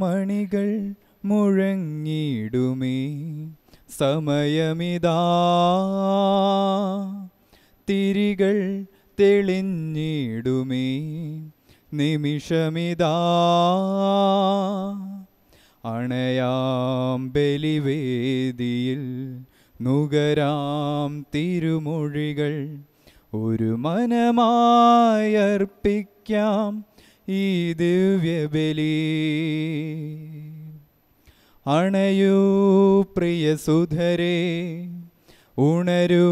മണികൾ മുഴങ്ങിയിടുമേ സമയമിതാ തിരികൾ തെളിഞ്ഞിടുമേ നിമിഷമിതാ അണയാം ബലിവേദിയിൽ നുകരാം തിരുമൊഴികൾ ഒരു മനമായർപ്പിക്കാം ഈ ദിവ്യബലി അണയൂ പ്രിയ സുധരേ ഉണരൂ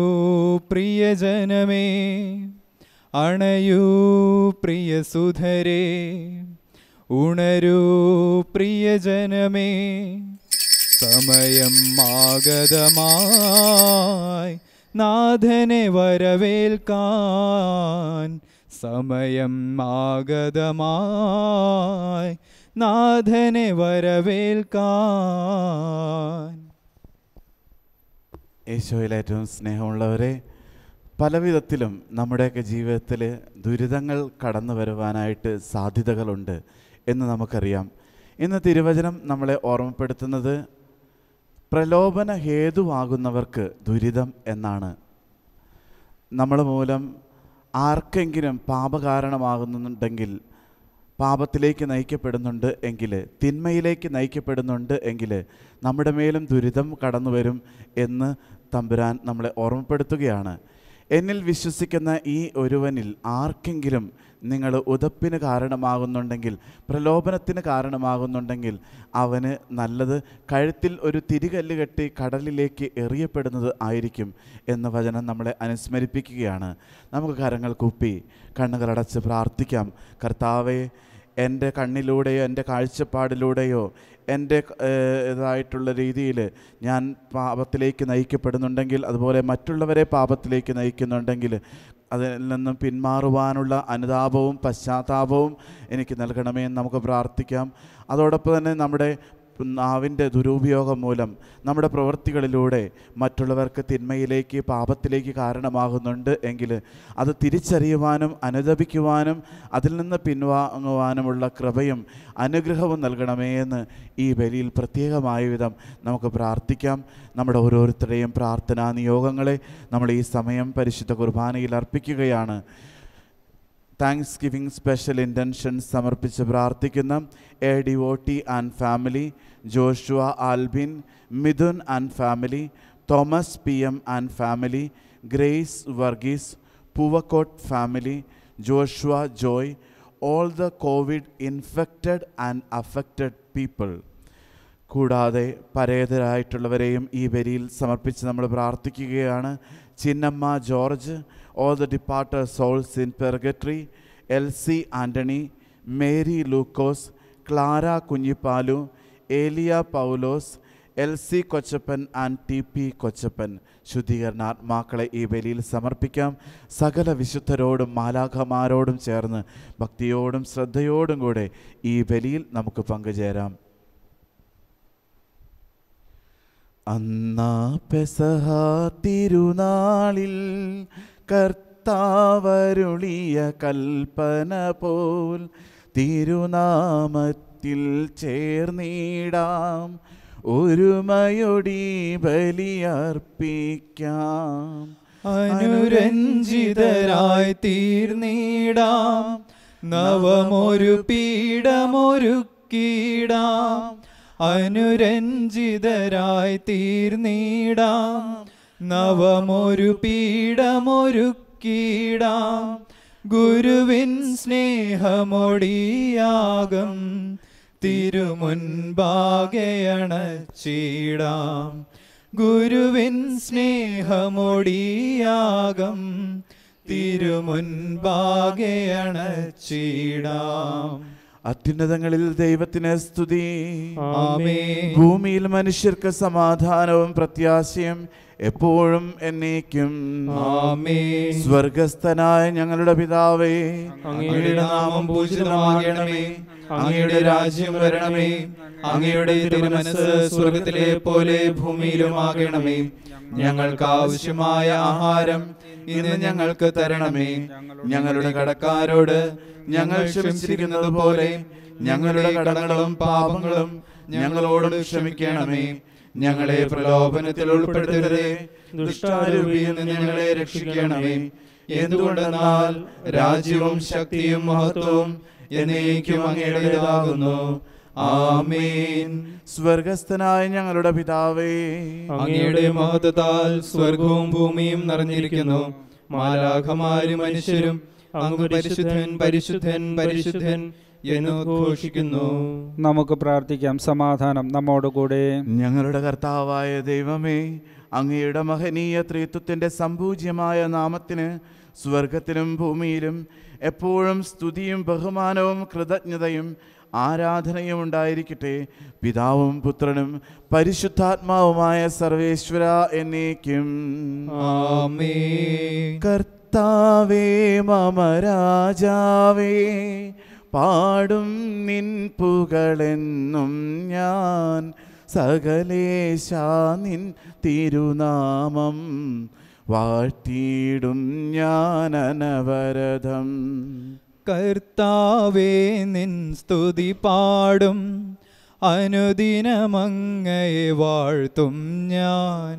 പ്രിയജനമേ അണയൂ പ്രിയ സുധരേ ഉണരൂ പ്രിയജനമേ സമയം ആഗതമായി നാഥനെ വരവേൽക്കാൻ സമയം മാഗതമായി നാഥനെ വരവേൽക്കേശോയിൽ ഏറ്റവും സ്നേഹമുള്ളവരെ പലവിധത്തിലും നമ്മുടെയൊക്കെ ജീവിതത്തിൽ ദുരിതങ്ങൾ കടന്നു വരുവാനായിട്ട് സാധ്യതകളുണ്ട് എന്ന് നമുക്കറിയാം ഇന്ന് തിരുവചനം നമ്മളെ ഓർമ്മപ്പെടുത്തുന്നത് പ്രലോഭന ഹേതുവാകുന്നവർക്ക് ദുരിതം എന്നാണ് നമ്മൾ മൂലം ആർക്കെങ്കിലും പാപകാരണമാകുന്നുണ്ടെങ്കിൽ പാപത്തിലേക്ക് നയിക്കപ്പെടുന്നുണ്ട് എങ്കിൽ തിന്മയിലേക്ക് നയിക്കപ്പെടുന്നുണ്ട് എങ്കിൽ നമ്മുടെ മേലും ദുരിതം കടന്നു വരും എന്ന് തമ്പുരാൻ നമ്മളെ ഓർമ്മപ്പെടുത്തുകയാണ് എന്നിൽ വിശ്വസിക്കുന്ന ഈ ഒരുവനിൽ ആർക്കെങ്കിലും നിങ്ങൾ ഉതപ്പിന് കാരണമാകുന്നുണ്ടെങ്കിൽ പ്രലോഭനത്തിന് കാരണമാകുന്നുണ്ടെങ്കിൽ അവന് നല്ലത് കഴുത്തിൽ ഒരു തിരികല്ല് കെട്ടി കടലിലേക്ക് എറിയപ്പെടുന്നത് ആയിരിക്കും എന്ന വചനം നമ്മളെ അനുസ്മരിപ്പിക്കുകയാണ് നമുക്ക് കരങ്ങൾ കൂപ്പി കണ്ണുകളടച്ച് പ്രാർത്ഥിക്കാം കർത്താവെ എൻ്റെ കണ്ണിലൂടെയോ എൻ്റെ കാഴ്ചപ്പാടിലൂടെയോ എൻ്റെ ഇതായിട്ടുള്ള രീതിയിൽ ഞാൻ പാപത്തിലേക്ക് നയിക്കപ്പെടുന്നുണ്ടെങ്കിൽ അതുപോലെ മറ്റുള്ളവരെ പാപത്തിലേക്ക് നയിക്കുന്നുണ്ടെങ്കിൽ അതിൽ നിന്നും പിന്മാറുവാനുള്ള അനുതാപവും പശ്ചാത്താപവും എനിക്ക് നൽകണമേ എന്ന് നമുക്ക് പ്രാർത്ഥിക്കാം അതോടൊപ്പം തന്നെ നമ്മുടെ നാവിൻ്റെ ദുരുപയോഗം മൂലം നമ്മുടെ പ്രവൃത്തികളിലൂടെ മറ്റുള്ളവർക്ക് തിന്മയിലേക്ക് പാപത്തിലേക്ക് കാരണമാകുന്നുണ്ട് എങ്കിൽ അത് തിരിച്ചറിയുവാനും അനുദപിക്കുവാനും അതിൽ നിന്ന് പിൻവാങ്ങുവാനുമുള്ള കൃപയും അനുഗ്രഹവും നൽകണമേ എന്ന് ഈ ബലിയിൽ പ്രത്യേകമായ വിധം നമുക്ക് പ്രാർത്ഥിക്കാം നമ്മുടെ ഓരോരുത്തരുടെയും പ്രാർത്ഥനാ നിയോഗങ്ങളെ നമ്മൾ ഈ സമയം പരിശുദ്ധ കുർബാനയിൽ അർപ്പിക്കുകയാണ് താങ്ക്സ് ഗിവിംഗ് സ്പെഷ്യൽ ഇൻറ്റൻഷൻ സമർപ്പിച്ച് പ്രാർത്ഥിക്കുന്ന A D O T and family Joshua Albin Mithun and family Thomas P M and family Grace Varghese Poovakkottu family Joshua Joy all the Covid infected and affected people കൂടാതെ പരേതരായിട്ടുള്ളവരെയും ഈ വരിയിൽ സമർപ്പിച്ച് നമ്മൾ പ്രാർത്ഥിക്കുകയാണ് Chinnamma George all the departed souls in purgatory, Elsie Anthony, Mary Lucas, Clara Kunyipalu, Elia Paulos, L C Kochappan and T P Kochappan ശുദ്ധീകരണാത്മാക്കളെ ഈ ബലിയിൽ സമർപ്പിക്കാം സകല വിശുദ്ധരോടും മാലാഖമാരോടും ചേർന്ന് ഭക്തിയോടും ശ്രദ്ധയോടും കൂടെ ഈ ബലിയിൽ നമുക്ക് പങ്കുചേരാം അന്നാ പെസഹ തിരുനാളിൽ കർത്താവരുളിയ കൽപ്പന പോൽ തിരുനാമത്തിൽ ചേർന്നിടാം ഒരുമയൊടി ബലിയർപ്പിക്കാം അനുരഞ്ജിതരായി തീർന്നിടാം നവമൊരു പീഠമൊരു കീടാം അനുരഞ്ജിതരായി തീർന്നിടാം നവമൊരു പീഠമൊരുക്കീടാം ഗുരുവിൻ തിരുമുൻപാകയണ ചീടാം ഗുരുവിൻ തിരുമുൻപാകയണ ചീടാം അത്യുന്നതങ്ങളിൽ ദൈവത്തിന് സ്തുതി ഭൂമിയിൽ മനുഷ്യർക്ക് സമാധാനവും പ്രത്യാശയും എപ്പോഴും എന്നേക്കും സ്വർഗസ്ഥനായ ഞങ്ങളുടെ പിതാവേ അങ്ങയുടെ നാമം പൂജിതമാകണമേ അങ്ങയുടെ രാജ്യം വരണമേ അങ്ങയുടെ തിരുമനസ് സ്വർഗത്തിലെ പോലെ ഭൂമിയിലും ആകണമേ ഞങ്ങൾക്ക് ആവശ്യമായ ആഹാരം ഇന്ന് ഞങ്ങൾക്ക് തരണമേ ഞങ്ങളുടെ കടക്കാരോട് ഞങ്ങൾ ക്ഷമിച്ചിരിക്കുന്നത് പോലെ ഞങ്ങളുടെ കടങ്ങളും പാപങ്ങളും ഞങ്ങളോട് ക്ഷമിക്കണമേ ഞങ്ങളെ പ്രലോഭനത്തിൽ ഉൾപ്പെടുത്തരുതേ ദുഷ്ടാരൂപിയിൽ നിന്ന് ഞങ്ങളെ രക്ഷിക്കണമേ എന്തുകൊണ്ടെന്നാൽ രാജ്യവും ശക്തിയും മഹത്വവും എന്നേക്കും അങ്ങയുടേതാകുന്നു ആമേൻ സ്വർഗസ്ഥനായ ഞങ്ങളുടെ പിതാവേ അങ്ങയുടെ മഹത്വത്താൽ സ്വർഗവും ഭൂമിയും നിറഞ്ഞിരിക്കുന്നു മാലാഖമാരും മനുഷ്യരും അങ്ങ് പരിശുദ്ധൻ പരിശുദ്ധൻ പരിശുദ്ധൻ എന്നോദ്ഘോഷിക്കുന്നു നമുക്ക് പ്രാർത്ഥിക്കാം സമാധാനം നമ്മോടുകൂടെ ഞങ്ങളുടെ കർത്താവായ ദൈവമേ അങ്ങയുടെ മഹനീയ ത്രിത്വത്തിൻ്റെ സമ്പൂജ്യമായ നാമത്തിന് സ്വർഗത്തിലും ഭൂമിയിലും എപ്പോഴും സ്തുതിയും ബഹുമാനവും കൃതജ്ഞതയും ആരാധനയും ഉണ്ടായിരിക്കട്ടെ പിതാവും പുത്രനും പരിശുദ്ധാത്മാവുമായ സർവേശ്വര എന്നേക്കും കർത്താവേ മമ രാജാവേ പാടും നിൻ പുകളെന്നും ഞാൻ സകലേശ നിൻ തിരുനാമം വാഴ്ത്തിയിടും ഞാൻ അനവരതം കർത്താവേ നിൻ സ്തുതി പാടും അനുദിനമങ്ങയെ വാഴ്ത്തും ഞാൻ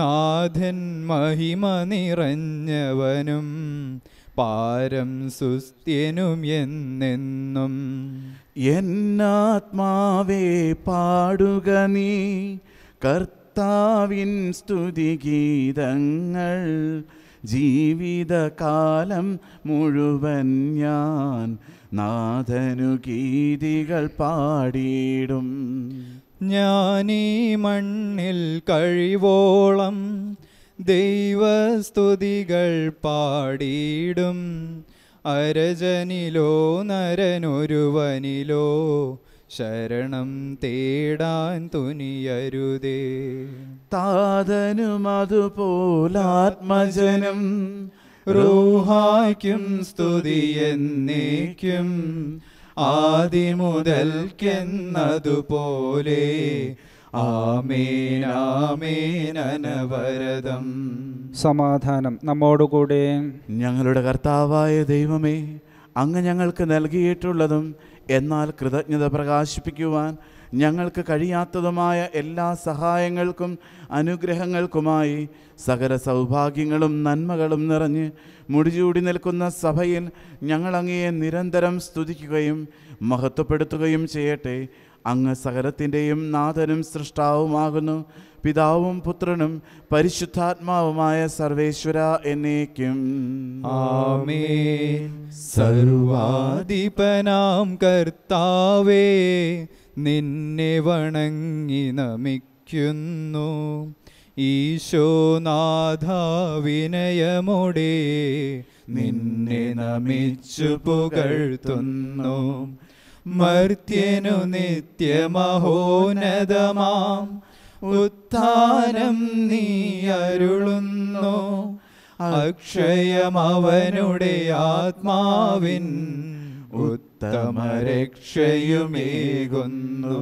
നാഥൻ മഹിമ നിറഞ്ഞവനും പാരം സുസ്ത്യനും എന്നെന്നും എന്നാത്മാവേ പാടുക നീ കർത്താവിൻ സ്തുതി ഗീതങ്ങൾ ജീവിതകാലം മുഴുവൻ ഞാൻ നാഥനു ഗീതികൾ പാടിയിടും ഞാനീ മണ്ണിൽ കഴിവോളം ദൈവസ്തുതികൾ പാടിയിടും അരജനിലോ നരനൊരുവനിലോ ശരണം തേടാൻ തുനിയരുതേ താതനും അതുപോലാത്മജനം റൂഹായ്ക്കും എന്നേക്കും ആദിമുതൽക്കെന്നതുപോലെ ആമേനാമേനവരതം സമാധാനം നമ്മോടുകൂടെ ഞങ്ങളുടെ കർത്താവായ ദൈവമേ അങ്ങ് ഞങ്ങൾക്ക് നൽകിയിട്ടുള്ളതും എന്നാൽ കൃതജ്ഞത പ്രകാശിപ്പിക്കുവാൻ ഞങ്ങൾക്ക് കഴിയാത്തതുമായ എല്ലാ സഹായങ്ങൾക്കും അനുഗ്രഹങ്ങൾക്കുമായി സകല സൗഭാഗ്യങ്ങളും നന്മകളും നിറഞ്ഞ് മുടിചൂടി നിൽക്കുന്ന സഭയിൽ ഞങ്ങളങ്ങയെ നിരന്തരം സ്തുതിക്കുകയും മഹത്വപ്പെടുത്തുകയും ചെയ്യട്ടെ അങ്ങ് സകലത്തിൻ്റെയും നാഥനും സൃഷ്ടാവുമാകുന്നു പിതാവും പുത്രനും പരിശുദ്ധാത്മാവുമായ സർവേശ്വര എന്നേക്കും ആമേ സർവാധിപനാം കർത്താവേ നിന്നെ വണങ്ങി നമിക്കുന്നു വിനയമോടെ നിന്നെ നമിച്ചു പുകഴ്ത്തുന്നു മർത്യനു നിത്യമഹോനതമാം ഉത്ഥാനം നീ അരുളുന്നു അക്ഷയമവനുടെ ആത്മാവിൻ ഉത്തമരക്ഷയുമേകുന്നു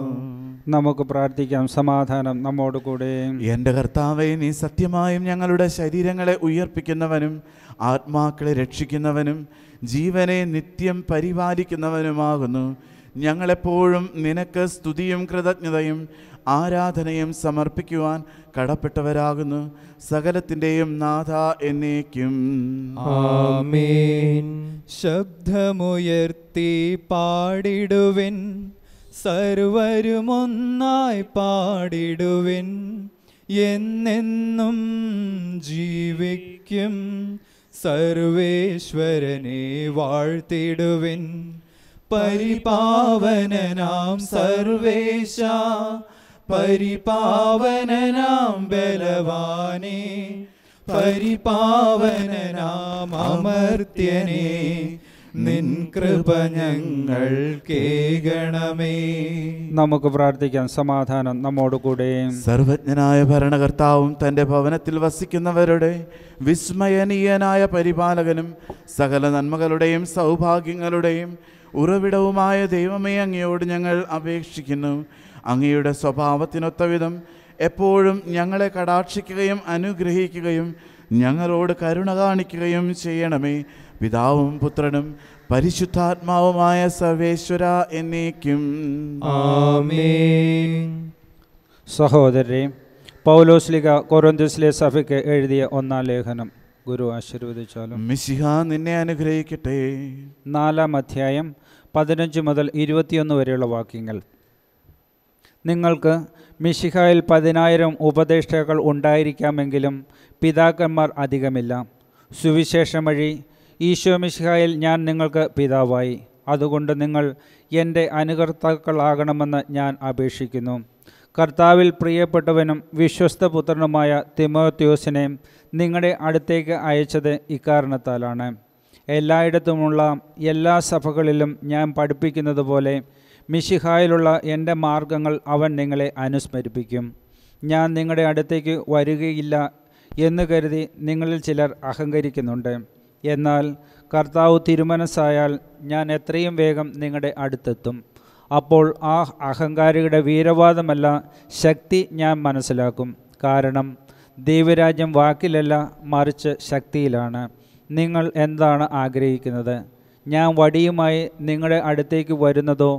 നമുക്ക് പ്രാർത്ഥിക്കാം സമാധാനം നമ്മോട് കൂടെ എൻ്റെ കർത്താവെ നീ സത്യമായും ഞങ്ങളുടെ ശരീരങ്ങളെ ഉയർപ്പിക്കുന്നവനും ആത്മാക്കളെ രക്ഷിക്കുന്നവനും ജീവനെ നിത്യം പരിപാലിക്കുന്നവനുമാകുന്നു ഞങ്ങളെപ്പോഴും നിനക്ക് സ്തുതിയും കൃതജ്ഞതയും ആരാധനയും സമർപ്പിക്കുവാൻ കടപ്പെട്ടവരാകുന്നു സകലത്തിൻ്റെയും നാഥ എന്നേക്കും ആമേൻ ശബ്ദമുയർത്തി പാടിടുവിൻ സർവരുമൊന്നായി പാടിടുവിൻ എന്നെന്നും ജീവിക്കും സർവേശ്വരനെ വാഴ്ത്തിടുവിൻ പരിപാവനനാം സർവേശ പരിപാവനനാം ബലവാനേ പരിപാവനനാം അമർത്യനേ നിൻ കൃപ ഞങ്ങൾ കേണമേ നമുക്ക് പ്രാർത്ഥിക്കാം സമാധാനം നമ്മോട് കൂടെ സർവജ്ഞനായ ഭരണകർത്താവും തൻ്റെ ഭവനത്തിൽ വസിക്കുന്നവരുടെ വിസ്മയനീയനായ പരിപാലകനും സകല നന്മകളുടെയും സൗഭാഗ്യങ്ങളുടെയും ഉറവിടവുമായ ദൈവമേ അങ്ങയോട് ഞങ്ങൾ അപേക്ഷിക്കുന്നു അങ്ങയുടെ സ്വഭാവത്തിനൊത്ത വിധം എപ്പോഴും ഞങ്ങളെ കടാക്ഷിക്കുകയും അനുഗ്രഹിക്കുകയും ഞങ്ങളോട് കരുണ കാണിക്കുകയും ചെയ്യണമേ പിതാവും പുത്രനും പരിശുദ്ധാത്മാവുമായ സർവേശ്വര എന്നേക്കും സഹോദരരെ പൗലോസ്ലിക കൊറോന്തസ്ലെ സഭയ്ക്ക് എഴുതിയ ഒന്നാം ലേഖനം ഗുരു ആശീർവദിച്ചാലും മിസിഹ നിന്നെ അനുഗ്രഹിക്കട്ടെ നാലാം അധ്യായം പതിനഞ്ച് മുതൽ ഇരുപത്തിയൊന്ന് വരെയുള്ള വാക്യങ്ങൾ നിങ്ങൾക്ക് മിഷിഹായിൽ പതിനായിരം ഉപദേഷ്ടകൾ ഉണ്ടായിരിക്കാമെങ്കിലും പിതാക്കന്മാർ അധികമില്ല സുവിശേഷം വഴി ഈശോ മിഷിഹായിൽ ഞാൻ നിങ്ങൾക്ക് പിതാവായി അതുകൊണ്ട് നിങ്ങൾ എൻ്റെ അനുകർത്താക്കളാകണമെന്ന് ഞാൻ അപേക്ഷിക്കുന്നു കർത്താവിൽ പ്രിയപ്പെട്ടവനും വിശ്വസ്ത പുത്രനുമായ തിമോത്യോസിനെ നിങ്ങളുടെ അടുത്തേക്ക് അയച്ചത് ഇക്കാരണത്താലാണ് എല്ലായിടത്തുമുള്ള എല്ലാ സഭകളിലും ഞാൻ പഠിപ്പിക്കുന്നത് പോലെ മിഷിഹായിലുള്ള എൻ്റെ മാർഗങ്ങൾ അവൻ നിങ്ങളെ അനുസ്മരിപ്പിക്കും ഞാൻ നിങ്ങളുടെ അടുത്തേക്ക് വരികയില്ല എന്ന് കരുതി നിങ്ങളിൽ ചിലർ അഹങ്കരിക്കുന്നുണ്ട് എന്നാൽ കർത്താവ് തിരുമനസ്സായാൽ ഞാൻ എത്രയും വേഗം നിങ്ങളുടെ അടുത്തെത്തും അപ്പോൾ ആ അഹങ്കാരിയുടെ വീരവാദമല്ല ശക്തി ഞാൻ മനസ്സിലാക്കും കാരണം ദൈവരാജ്യം വാക്കിലല്ല മറിച്ച് ശക്തിയിലാണ് നിങ്ങൾ എന്താണ് ആഗ്രഹിക്കുന്നത് ഞാൻ വടിയുമായി നിങ്ങളുടെ അടുത്തേക്ക് വരുന്നതോ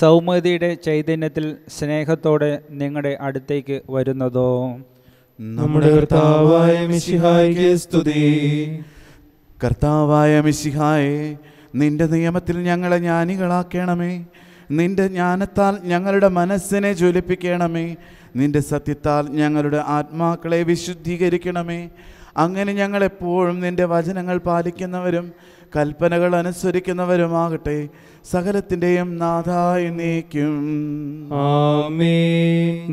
സൗമ്യതയുടെ ചൈതന്യത്തിൽ സ്നേഹത്തോടെ നിങ്ങളുടെ അടുത്തേക്ക് വരുന്നതോ നമ്മുടെ കർത്താവായ മിശിഹായിക്ക് സ്തുതി കർത്താവായ മിശിഹായെ നിന്റെ നിയമത്തിൽ ഞങ്ങളെ ജ്ഞാനികളാക്കണമേ നിന്റെ ജ്ഞാനത്താൽ ഞങ്ങളുടെ മനസ്സിനെ ജ്വലിപ്പിക്കണമേ നിന്റെ സത്യത്താൽ ഞങ്ങളുടെ ആത്മാക്കളെ വിശുദ്ധീകരിക്കണമേ അങ്ങനെ ഞങ്ങൾ എപ്പോഴും നിൻ്റെ വചനങ്ങൾ പാലിക്കുന്നവരും കൽപ്പനകൾ അനുസരിക്കുന്നവരുമാകട്ടെ സകലത്തിൻ്റെയും നാഥായി നീക്കും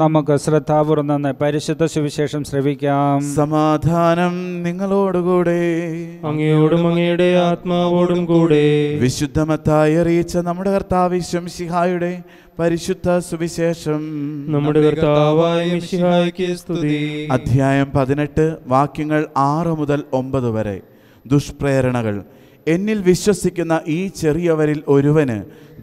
നമുക്ക് ശ്രദ്ധാപൂർവം തന്നെ പരിശുദ്ധ സുവിശേഷം ശ്രവിക്കാം സമാധാനം നിങ്ങളോടുകൂടെ അങ്ങയോടും അങ്ങയുടെ ആത്മാവോടും കൂടെ വിശുദ്ധമത്തായി അറിയിച്ച നമ്മുടെ കർത്താവിശ്വം ശിഹായുടെ പരിശുദ്ധ സുവിശേഷം നമ്മുടെ കർത്താവായ സ്തുതി അധ്യായം പതിനെട്ട് വാക്യങ്ങൾ ആറ് മുതൽ ഒമ്പത് വരെ ദുഷ്പ്രേരണകൾ എന്നിൽ വിശ്വസിക്കുന്ന ഈ ചെറിയവരിൽ ഒരുവന്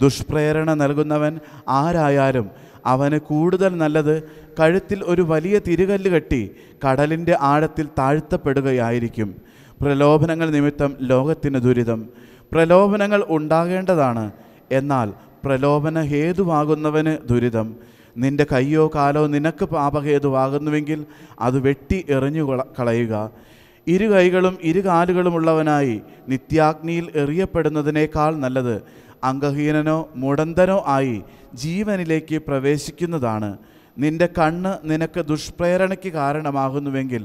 ദുഷ്പ്രേരണ നൽകുന്നവൻ ആരായാലും അവന് കൂടുതൽ നല്ലത് കഴുത്തിൽ ഒരു വലിയ തിരുകല്ല് കെട്ടി കടലിൻ്റെ ആഴത്തിൽ താഴ്ത്തപ്പെടുകയായിരിക്കും പ്രലോഭനങ്ങൾ നിമിത്തം ലോകത്തിന് ദുരിതം പ്രലോഭനങ്ങൾ ഉണ്ടാകേണ്ടതാണ് എന്നാൽ പ്രലോഭന ഹേതുവാകുന്നവന് ദുരിതം നിൻ്റെ കയ്യോ കാലോ നിനക്ക് പാപഹേതുവാകുന്നുവെങ്കിൽ അത് വെട്ടി എറിഞ്ഞു കളയുക ഇരു കൈകളും ഇരു കാലുകളുമുള്ളവനായി നിത്യാഗ്നിയിൽ എറിയപ്പെടുന്നതിനേക്കാൾ നല്ലത് അംഗഹീനനോ മുടന്തനോ ആയി ജീവനിലേക്ക് പ്രവേശിക്കുന്നതാണ് നിന്റെ കണ്ണ് നിനക്ക് ദുഷ്പ്രേരണയ്ക്ക് കാരണമാകുന്നുവെങ്കിൽ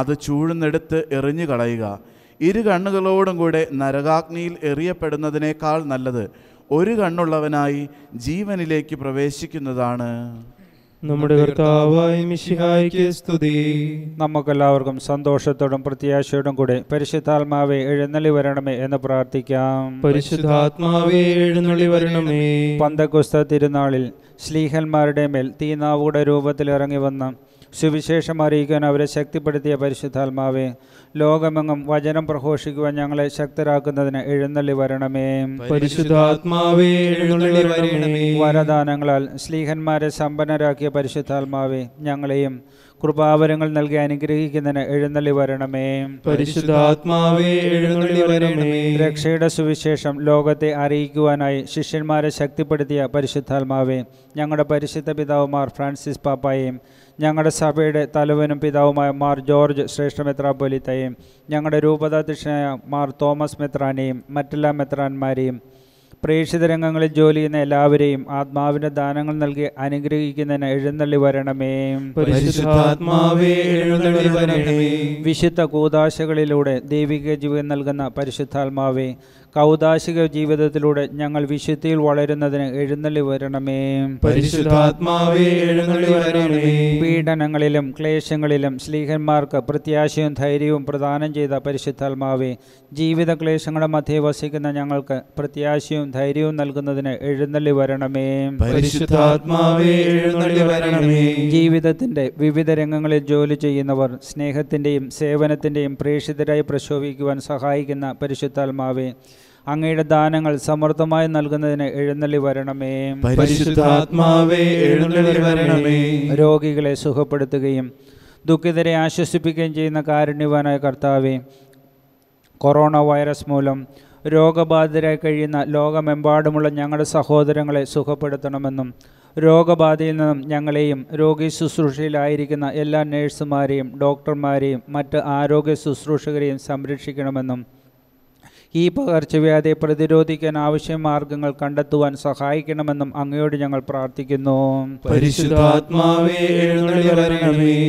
അത് ചൂഴ്ന്നെടുത്ത് എറിഞ്ഞു കളയുക ഇരു കണ്ണുകളോടും കൂടെ നരകാഗ്നിയിൽ എറിയപ്പെടുന്നതിനേക്കാൾ നല്ലത് ഒരു കണ്ണുള്ളവനായി ജീവനിലേക്ക് പ്രവേശിക്കുന്നതാണ് നമ്മുടെ കർത്താവായ സ്തുതി നമുക്കെല്ലാവർക്കും സന്തോഷത്തോടും പ്രത്യാശയോടും കൂടെ പരിശുദ്ധാത്മാവെ എഴുന്നള്ളി വരണമേ എന്ന് പ്രാർത്ഥിക്കാം പരിശുദ്ധാത്മാവെ എഴുന്നള്ളി വരണമേ പന്തക്കുസ്ത തിരുനാളിൽ ശ്ലീഹന്മാരുടെ മേൽ തീനാവുടെ രൂപത്തിൽ ഇറങ്ങി വന്ന സുവിശേഷം അറിയിക്കാൻ അവരെ ശക്തിപ്പെടുത്തിയ പരിശുദ്ധാത്മാവെ ലോകമെങ്ങും വചനം പ്രഘോഷിക്കുവാൻ ഞങ്ങളെ ശക്തരാക്കുന്നതിന് എഴുന്നള്ളി വരണമേ പരിശുദ്ധാത്മാവേ എഴുന്നള്ളി വരണമേ വരദാനങ്ങളാൽ സ്ലീഹന്മാരെ സമ്പന്നരാക്കിയ പരിശുദ്ധാത്മാവെ ഞങ്ങളെയും കൃപാവരങ്ങൾ നൽകി അനുഗ്രഹിക്കുന്നതിന് എഴുന്നള്ളി വരണമേ പരിശുദ്ധാത്മാവേ എഴുന്നള്ളി വരണമേ രക്ഷയുടെ സുവിശേഷം ലോകത്തെ അറിയിക്കുവാനായി ശിഷ്യന്മാരെ ശക്തിപ്പെടുത്തിയ പരിശുദ്ധാത്മാവെ ഞങ്ങളുടെ പരിശുദ്ധ പിതാവുമാർ ഫ്രാൻസിസ് പാപ്പായെയും ഞങ്ങളുടെ സഭയുടെ തലവനും പിതാവുമായ മാർ ജോർജ് ശ്രേഷ്ഠ മെത്രാപ്പൊലിത്തയും ഞങ്ങളുടെ രൂപതാധ്യക്ഷനായ മാർ തോമസ് മെത്രാനെയും മറ്റെല്ലാ മെത്രാന്മാരെയും പ്രേക്ഷിത രംഗങ്ങളിൽ ജോലി ചെയ്യുന്ന എല്ലാവരെയും ആത്മാവിന്റെ ദാനങ്ങൾ നൽകി അനുഗ്രഹിക്കുന്നതിന് എഴുന്നള്ളി വരണമേ വിശുദ്ധ കൂതാശകളിലൂടെ ദൈവിക ജീവൻ നൽകുന്ന പരിശുദ്ധാത്മാവേ കൗദാശിക ജീവിതത്തിലൂടെ ഞങ്ങൾ വിശുദ്ധിയിൽ വളരുന്നതിന് എഴുന്നള്ളി വരണമേ പരിശുദ്ധാത്മാവേ വരണമേ പീഡനങ്ങളിലും ക്ലേശങ്ങളിലും സ്ലീഹന്മാർക്ക് പ്രത്യാശയും ധൈര്യവും പ്രദാനം ചെയ്ത പരിശുദ്ധാത്മാവേ ജീവിത ക്ലേശങ്ങളുടെ മധ്യേ വസിക്കുന്ന ഞങ്ങൾക്ക് പ്രത്യാശയും ധൈര്യവും നൽകുന്നതിന് എഴുന്നള്ളി വരണമേ പരിശുദ്ധാത്മാവേ എഴുന്നള്ളി വരണമേ ജീവിതത്തിന്റെ വിവിധ രംഗങ്ങളിൽ ജോലി ചെയ്യുന്നവർ സ്നേഹത്തിന്റെയും സേവനത്തിന്റെയും പ്രേക്ഷിതരായി പ്രശോഭിക്കുവാൻ സഹായിക്കുന്ന പരിശുദ്ധാത്മാവേ അങ്ങയുടെ ദാനങ്ങൾ സമൃദ്ധമായി നൽകുന്നതിന് എഴുന്നള്ളി വരണമേ പരിശുദ്ധാത്മാവേ എഴുന്നള്ളി വരണമേ രോഗികളെ സുഖപ്പെടുത്തുകയും ദുഃഖിതരെ ആശ്വസിപ്പിക്കുകയും ചെയ്യുന്ന കാരുണ്യവാനായ കർത്താവെ കൊറോണ വൈറസ് മൂലം രോഗബാധിതരായി കഴിയുന്ന ലോകമെമ്പാടുമുള്ള ഞങ്ങളുടെ സഹോദരങ്ങളെ സുഖപ്പെടുത്തണമെന്നും രോഗബാധയിൽ നിന്നും ഞങ്ങളെയും രോഗി ശുശ്രൂഷയിലായിരിക്കുന്ന എല്ലാ നേഴ്സുമാരെയും ഡോക്ടർമാരെയും മറ്റ് ആരോഗ്യ ശുശ്രൂഷകരെയും സംരക്ഷിക്കണമെന്നും ഈ പകർച്ചവ്യാധിയെ പ്രതിരോധിക്കാൻ ആവശ്യ മാർഗങ്ങൾ കണ്ടെത്തുവാൻ സഹായിക്കണമെന്നും അങ്ങയോട് ഞങ്ങൾ പ്രാർത്ഥിക്കുന്നു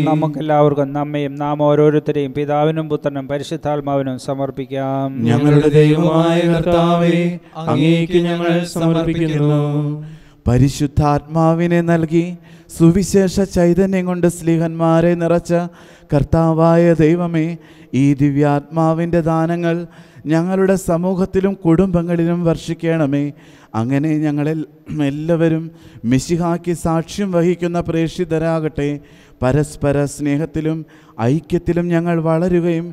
നമുക്കെല്ലാവർക്കും നമ്മയും നാം ഓരോരുത്തരെയും പിതാവിനും പുത്രനും പരിശുദ്ധാത്മാവിനും സമർപ്പിക്കാം ഞങ്ങളുടെ ദൈവമായ കർത്താവേ ഞങ്ങൾ സമർപ്പിക്കുന്നു പരിശുദ്ധാത്മാവിനെ നൽകി സുവിശേഷ ചൈതന്യം കൊണ്ട് സ്ലീഹന്മാരെ നിറച്ച കർത്താവായ ദൈവമേ ഈ ദിവ്യാത്മാവിൻ്റെ ദാനങ്ങൾ ഞങ്ങളുടെ സമൂഹത്തിലും കുടുംബങ്ങളിലും വർഷിക്കണമേ അങ്ങനെ ഞങ്ങളിൽ എല്ലാവരും മിശിഹാക്കി സാക്ഷ്യം വഹിക്കുന്ന പ്രേക്ഷിതരാകട്ടെ പരസ്പര സ്നേഹത്തിലും ഐക്യത്തിലും ഞങ്ങൾ വളരുകയും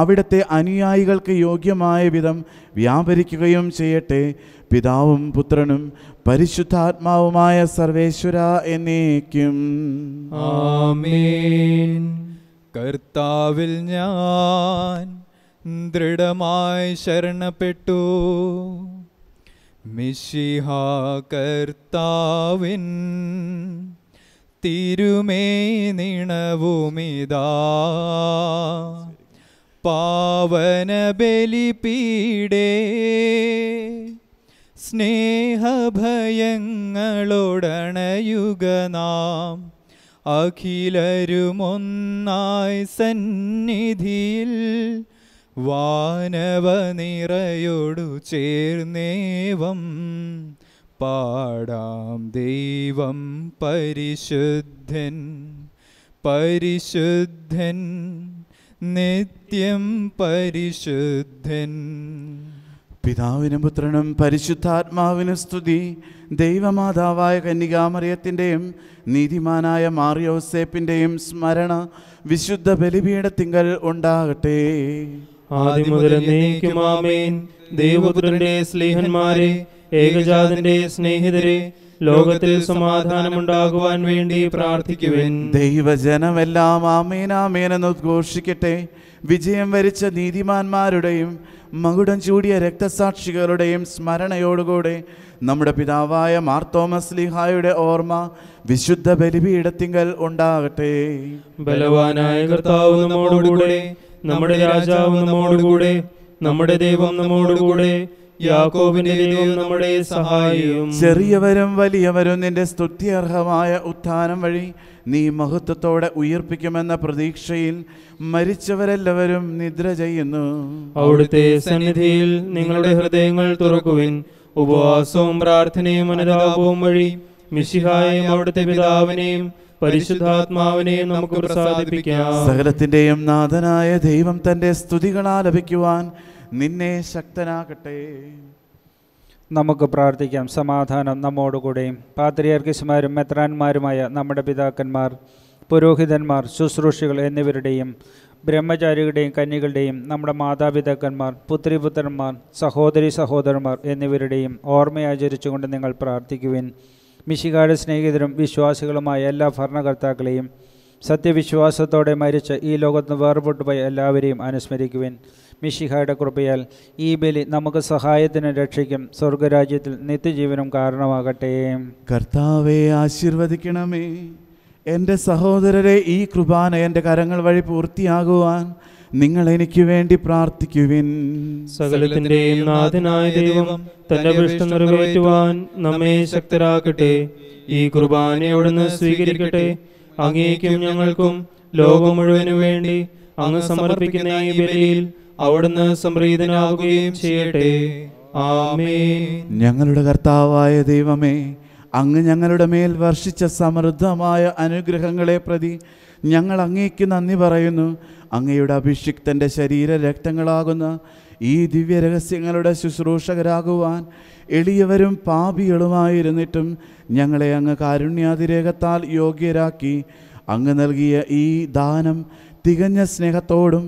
അവിടുത്തെ അനുയായികൾക്ക് യോഗ്യമായ വിധം വ്യാപരിക്കുകയും ചെയ്യട്ടെ പിതാവും പുത്രനും പരിശുദ്ധാത്മാവുമായ സർവേശ്വര എന്നേക്കും ആമേൻ കർത്താവിൽ ഞാൻ ദൃഢമായി ശരണപ്പെട്ടു മിശിഹാ കർത്താവിൻ തിരുമേ നിണവുമിതാ പാവന ബലിപീടേ സ്നേഹഭയങ്ങളോടണയുഗനാം അഖിലരുമൊന്നായി സന്നിധിയിൽ നിറയോടു ചേർന്നേവം പാടാം ദൈവം പരിശുദ്ധൻ പരിശുദ്ധൻ നിത്യം പരിശുദ്ധൻ പിതാവിനും പുത്രനും പരിശുദ്ധാത്മാവിനും സ്തുതി ദൈവമാതാവായ കന്യകാമറിയത്തിൻ്റെയും നീതിമാനായ മാറിയോസേപ്പിൻ്റെയും സ്മരണ വിശുദ്ധ ബലിപീഠത്തിങ്കൽ ഉണ്ടാകട്ടെ ആമേൻ ദേവപുത്രന്റെ സ്നേഹന്മാരെ ഏകജാതന്റെ സ്നേഹിതരെ ലോകത്തിൽ സമാധാനമുണ്ടാകുവാൻ വേണ്ടി പ്രാർത്ഥിക്കുവേൻ ദൈവജനമെല്ലാം ആമേനാമേൻ എന്ന് ഉദ്ഘോഷിക്കട്ടെ വിജയം വരിച്ച നീതിമാന്മാരുടെയും മകുടം ചൂടിയ രക്തസാക്ഷികളുടെയും സ്മരണയോടുകൂടെ നമ്മുടെ പിതാവായ മാർത്തോമസ് ലിഹായുടെ ഓർമ്മ വിശുദ്ധ ബലിപീഠത്തിങ്കൽ ഉണ്ടാകട്ടെ ബലവാനായ കർത്താവ് നമ്മോടുകൂടെ നമ്മുടെ രാജാവ് നമ്മോടുകൂടെ നമ്മുടെ ദൈവം നമ്മോടുകൂടെ യാക്കോബിന്റെ ദൈവം നമ്മുടെ സഹായിയും ചെറിയവരും വലിയവരും നിന്റെ സ്തുത്യർഹമായ ഉത്ഥാനം വഴി നീ മഹത്വത്തോടെ ഉയർപ്പിക്കുമെന്ന പ്രതീക്ഷയിൽ മരിച്ചവരെല്ലാവരും നിദ്ര ചെയ്യുന്നു അവിടുത്തെ സന്നിധിയിൽ നിങ്ങളുടെ ഹൃദയങ്ങൾ തുറക്കുവിൻ ഉപവാസവും പ്രാർത്ഥനയും അനുതാപവും വഴി മിശിഹായും അവിടുത്തെ പിതാവിനെയും പരിശുദ്ധാത്മാവിനെയും നമുക്ക് പ്രസാദിപ്പിക്കാം സകലത്തിന്റെയും നാഥനായ ദൈവം തന്റെ സ്തുതികളാൽ ലഭിക്കുവാൻ നിന്നെ ശക്തനാകട്ടെ നമുക്ക് പ്രാർത്ഥിക്കാം സമാധാനം നമ്മോടുകൂടെയും പാത്രിയാർക്കിസ്മാരും മെത്രാന്മാരുമായ നമ്മുടെ പിതാക്കന്മാർ പുരോഹിതന്മാർ ശുശ്രൂഷികൾ എന്നിവരുടെയും ബ്രഹ്മചാരികളുടെയും കന്നികളുടെയും നമ്മുടെ മാതാപിതാക്കന്മാർ പുത്രിപുത്രന്മാർ സഹോദരി സഹോദരന്മാർ എന്നിവരുടെയും ഓർമ്മയാചരിച്ചുകൊണ്ട് നിങ്ങൾ പ്രാർത്ഥിക്കുവിൻ മിശികാട് സ്നേഹിതരും വിശ്വാസികളുമായ എല്ലാ ഭരണകർത്താക്കളെയും സത്യവിശ്വാസത്തോടെ മരിച്ച ഈ ലോകത്ത് പോയ എല്ലാവരെയും അനുസ്മരിക്കുവിൻ മിഷിഹായുടെ കൃപയാൽ ഈ ബലി നമുക്ക് സഹായത്തിന് രക്ഷിക്കും സ്വർഗരാജ്യത്തിൽ നിത്യജീവനും കാരണമാകട്ടെ കർത്താവെ ആശീർവദിക്കണമേ എൻ്റെ സഹോദരരെ ഈ കൃപാന എൻ്റെ കരങ്ങൾ വഴി പൂർത്തിയാകുവാൻ നിങ്ങൾ എനിക്ക് വേണ്ടി പ്രാർത്ഥിക്കുവിൻ സകലത്തിന്റെയും നാഥനായ ദൈവം തന്റെ അഭിഷ്ടം നിറവേറ്റുവാൻ നമ്മെ ശക്തരാക്കട്ടെ ഈ കുർബാനയോടൊന്ന് സ്വീകരിക്കട്ടെ അങ്ങേക്കും ഞങ്ങൾക്കും ലോകം മുഴുവനു വേണ്ടി അങ്ങ് സമർപ്പിക്കുന്ന ഈ ബലിയിൽ അവിടുന്ന് സംപ്രീതനാവുകയും ചെയ്യട്ടെ ആമേ ഞങ്ങളുടെ കർത്താവായ ദൈവമേ അങ്ങ് ഞങ്ങളുടെ മേൽ വർഷിച്ച സമൃദ്ധമായ അനുഗ്രഹങ്ങളെ പ്രതി ഞങ്ങൾ അങ്ങേക്ക് നന്ദി പറയുന്നു അങ്ങയുടെ അഭിഷിക്തൻ്റെ ശരീര രക്തങ്ങളാകുന്ന ഈ ദിവ്യരഹസ്യങ്ങളുടെ ശുശ്രൂഷകരാകുവാൻ എളിയവരും പാപികളുമായിരുന്നിട്ടും ഞങ്ങളെ അങ്ങ് കാരുണ്യാതിരേഖത്താൽ യോഗ്യരാക്കി അങ്ങ് നൽകിയ ഈ ദാനം തികഞ്ഞ സ്നേഹത്തോടും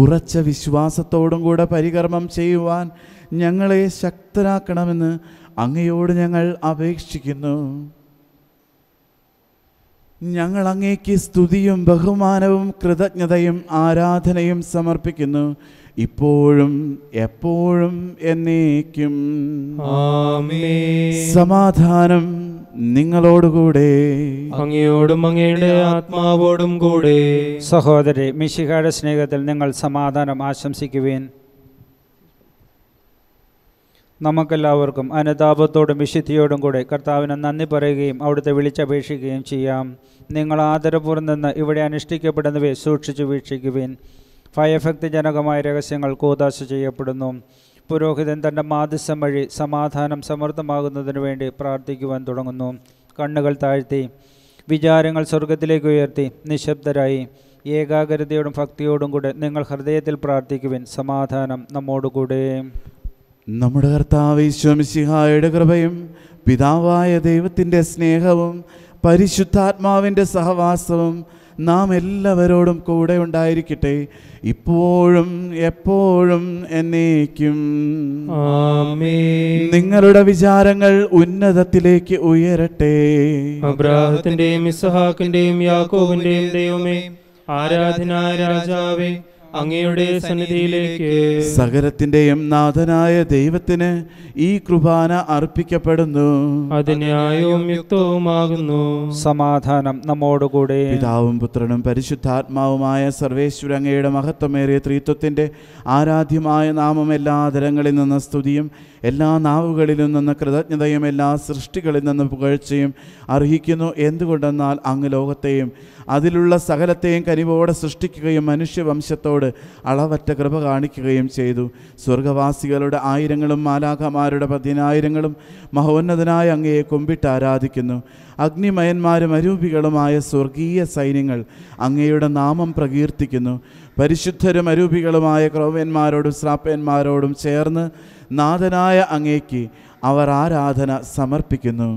ഉറച്ച വിശ്വാസത്തോടും കൂടെ പരികർമ്മം ചെയ്യുവാൻ ഞങ്ങളെ ശക്തരാക്കണമെന്ന് അങ്ങയോട് ഞങ്ങൾ അപേക്ഷിക്കുന്നു ഞങ്ങൾ അങ്ങേക്ക് സ്തുതിയും ബഹുമാനവും കൃതജ്ഞതയും ആരാധനയും സമർപ്പിക്കുന്നു ഇപ്പോഴും എപ്പോഴും എന്നേക്കും സമാധാനം നിങ്ങളോടുകൂടെ അങ്ങയോടും അങ്ങയുടെ ആത്മാവോടും കൂടെ സഹോദരി മിശിഹായുടെ സ്നേഹത്തിൽ നിങ്ങൾ സമാധാനം ആശംസിക്കുവേൻ നമുക്കെല്ലാവർക്കും അനുതാപത്തോടും വിശുദ്ധിയോടും കൂടെ കർത്താവിനെ നന്ദി പറയുകയും അവിടുത്തെ വിളിച്ചപേക്ഷിക്കുകയും ചെയ്യാം നിങ്ങൾ ആദരപൂർവ്വം നിന്ന് ഇവിടെ അനുഷ്ഠിക്കപ്പെടുന്നവയെ സൂക്ഷിച്ചു വീക്ഷിക്കുവിൻ ഭയഭക്തിജനകമായ രഹസ്യങ്ങൾ കൂതാശ ചെയ്യപ്പെടുന്നു പുരോഹിതൻ തൻ്റെ മാധ്യസം വഴി സമാധാനം സമൃദ്ധമാകുന്നതിനു വേണ്ടി പ്രാർത്ഥിക്കുവാൻ തുടങ്ങുന്നു കണ്ണുകൾ താഴ്ത്തി വിചാരങ്ങൾ സ്വർഗത്തിലേക്ക് ഉയർത്തി നിശബ്ദരായി ഏകാഗ്രതയോടും ഭക്തിയോടും കൂടെ നിങ്ങൾ ഹൃദയത്തിൽ പ്രാർത്ഥിക്കുവിൻ സമാധാനം നമ്മോടുകൂടെ നമ്മുടെ കർത്താവിശ്വമിസിഹായുടെ കൃപയും പിതാവായ ദൈവത്തിൻ്റെ സ്നേഹവും പരിശുദ്ധാത്മാവിൻ്റെ സഹവാസവും നാം എല്ലാവരോടും കൂടെ ഉണ്ടായിരിക്കട്ടെ ഇപ്പോഴും എപ്പോഴും എന്നേക്കും നിങ്ങളുടെ വിചാരങ്ങൾ ഉന്നതത്തിലേക്ക് ഉയരട്ടെ അബ്രാഹത്തിന്റെയും ഇസഹാക്കിന്റെയും യാക്കോവിന്റെയും ദൈവമേ ആരാധനാ രാജാവേ അങ്ങയുടെ സന്നിധിയിലേക്ക് സകലത്തിന്റെയും നാഥനായ ദൈവത്തിന് ഈ കൃപാന അർപ്പിക്കപ്പെടുന്നു അത് ന്യായവും യുക്തവുമാകുന്നു സമാധാനം നമ്മോടുകൂടെ പിതാവും പുത്രനും പരിശുദ്ധാത്മാവുമായ അങ്ങയുടെ മഹത്വമേറിയ ത്രിത്വത്തിന്റെ ആരാധ്യമായ നാമം എല്ലാ തരങ്ങളിൽ നിന്ന് സ്തുതിയും എല്ലാ നാവുകളിലും നിന്ന് കൃതജ്ഞതയും എല്ലാ സൃഷ്ടികളിൽ നിന്ന് പുകഴ്ചയും അർഹിക്കുന്നു എന്തുകൊണ്ടെന്നാൽ അങ്ങ് ലോകത്തെയും അതിലുള്ള സകലത്തെയും കനിവോടെ സൃഷ്ടിക്കുകയും മനുഷ്യവംശത്തോട് ഞങ്ങളോട് അളവറ്റ കൃപ കാണിക്കുകയും ചെയ്തു സ്വർഗവാസികളുടെ ആയിരങ്ങളും മാലാഖമാരുടെ പതിനായിരങ്ങളും മഹോന്നതനായ അങ്ങയെ കൊമ്പിട്ട് ആരാധിക്കുന്നു അഗ്നിമയന്മാരും അരൂപികളുമായ സ്വർഗീയ സൈന്യങ്ങൾ അങ്ങയുടെ നാമം പ്രകീർത്തിക്കുന്നു പരിശുദ്ധരും അരൂപികളുമായ ക്രൗവ്യന്മാരോടും ശ്രാപ്പന്മാരോടും ചേർന്ന് നാഥനായ അങ്ങേക്ക് അവർ ആരാധന സമർപ്പിക്കുന്നു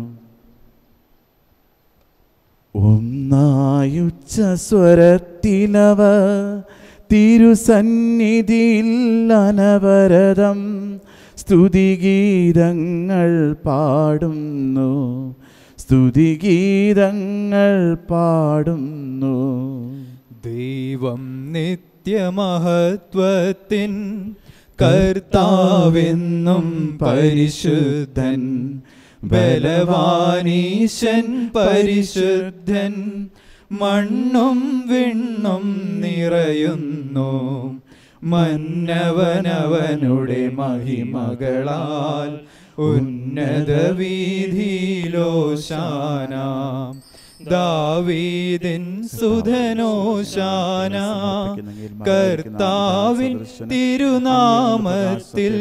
ഒന്നായുച്ച സ്വരത്തിലവ തിരുസന്നിധിയിൽ അനവരതം സ്തുതിഗീതങ്ങൾ പാടുന്നു സ്തുതിഗീതങ്ങൾ പാടുന്നു ദൈവം നിത്യമഹത്വത്തിൻ കർത്താവെന്നും പരിശുദ്ധൻ ബലവാനീശൻ പരിശുദ്ധൻ മണ്ണും വിണ്ണും നിറയുന്നു മന്നവനവനുടെ മഹിമകളാൽ ഉന്നത വീതിയിലോശാന ദാവീദിൻ സുധനോശാന കർത്താവിൻ തിരുനാമത്തിൽ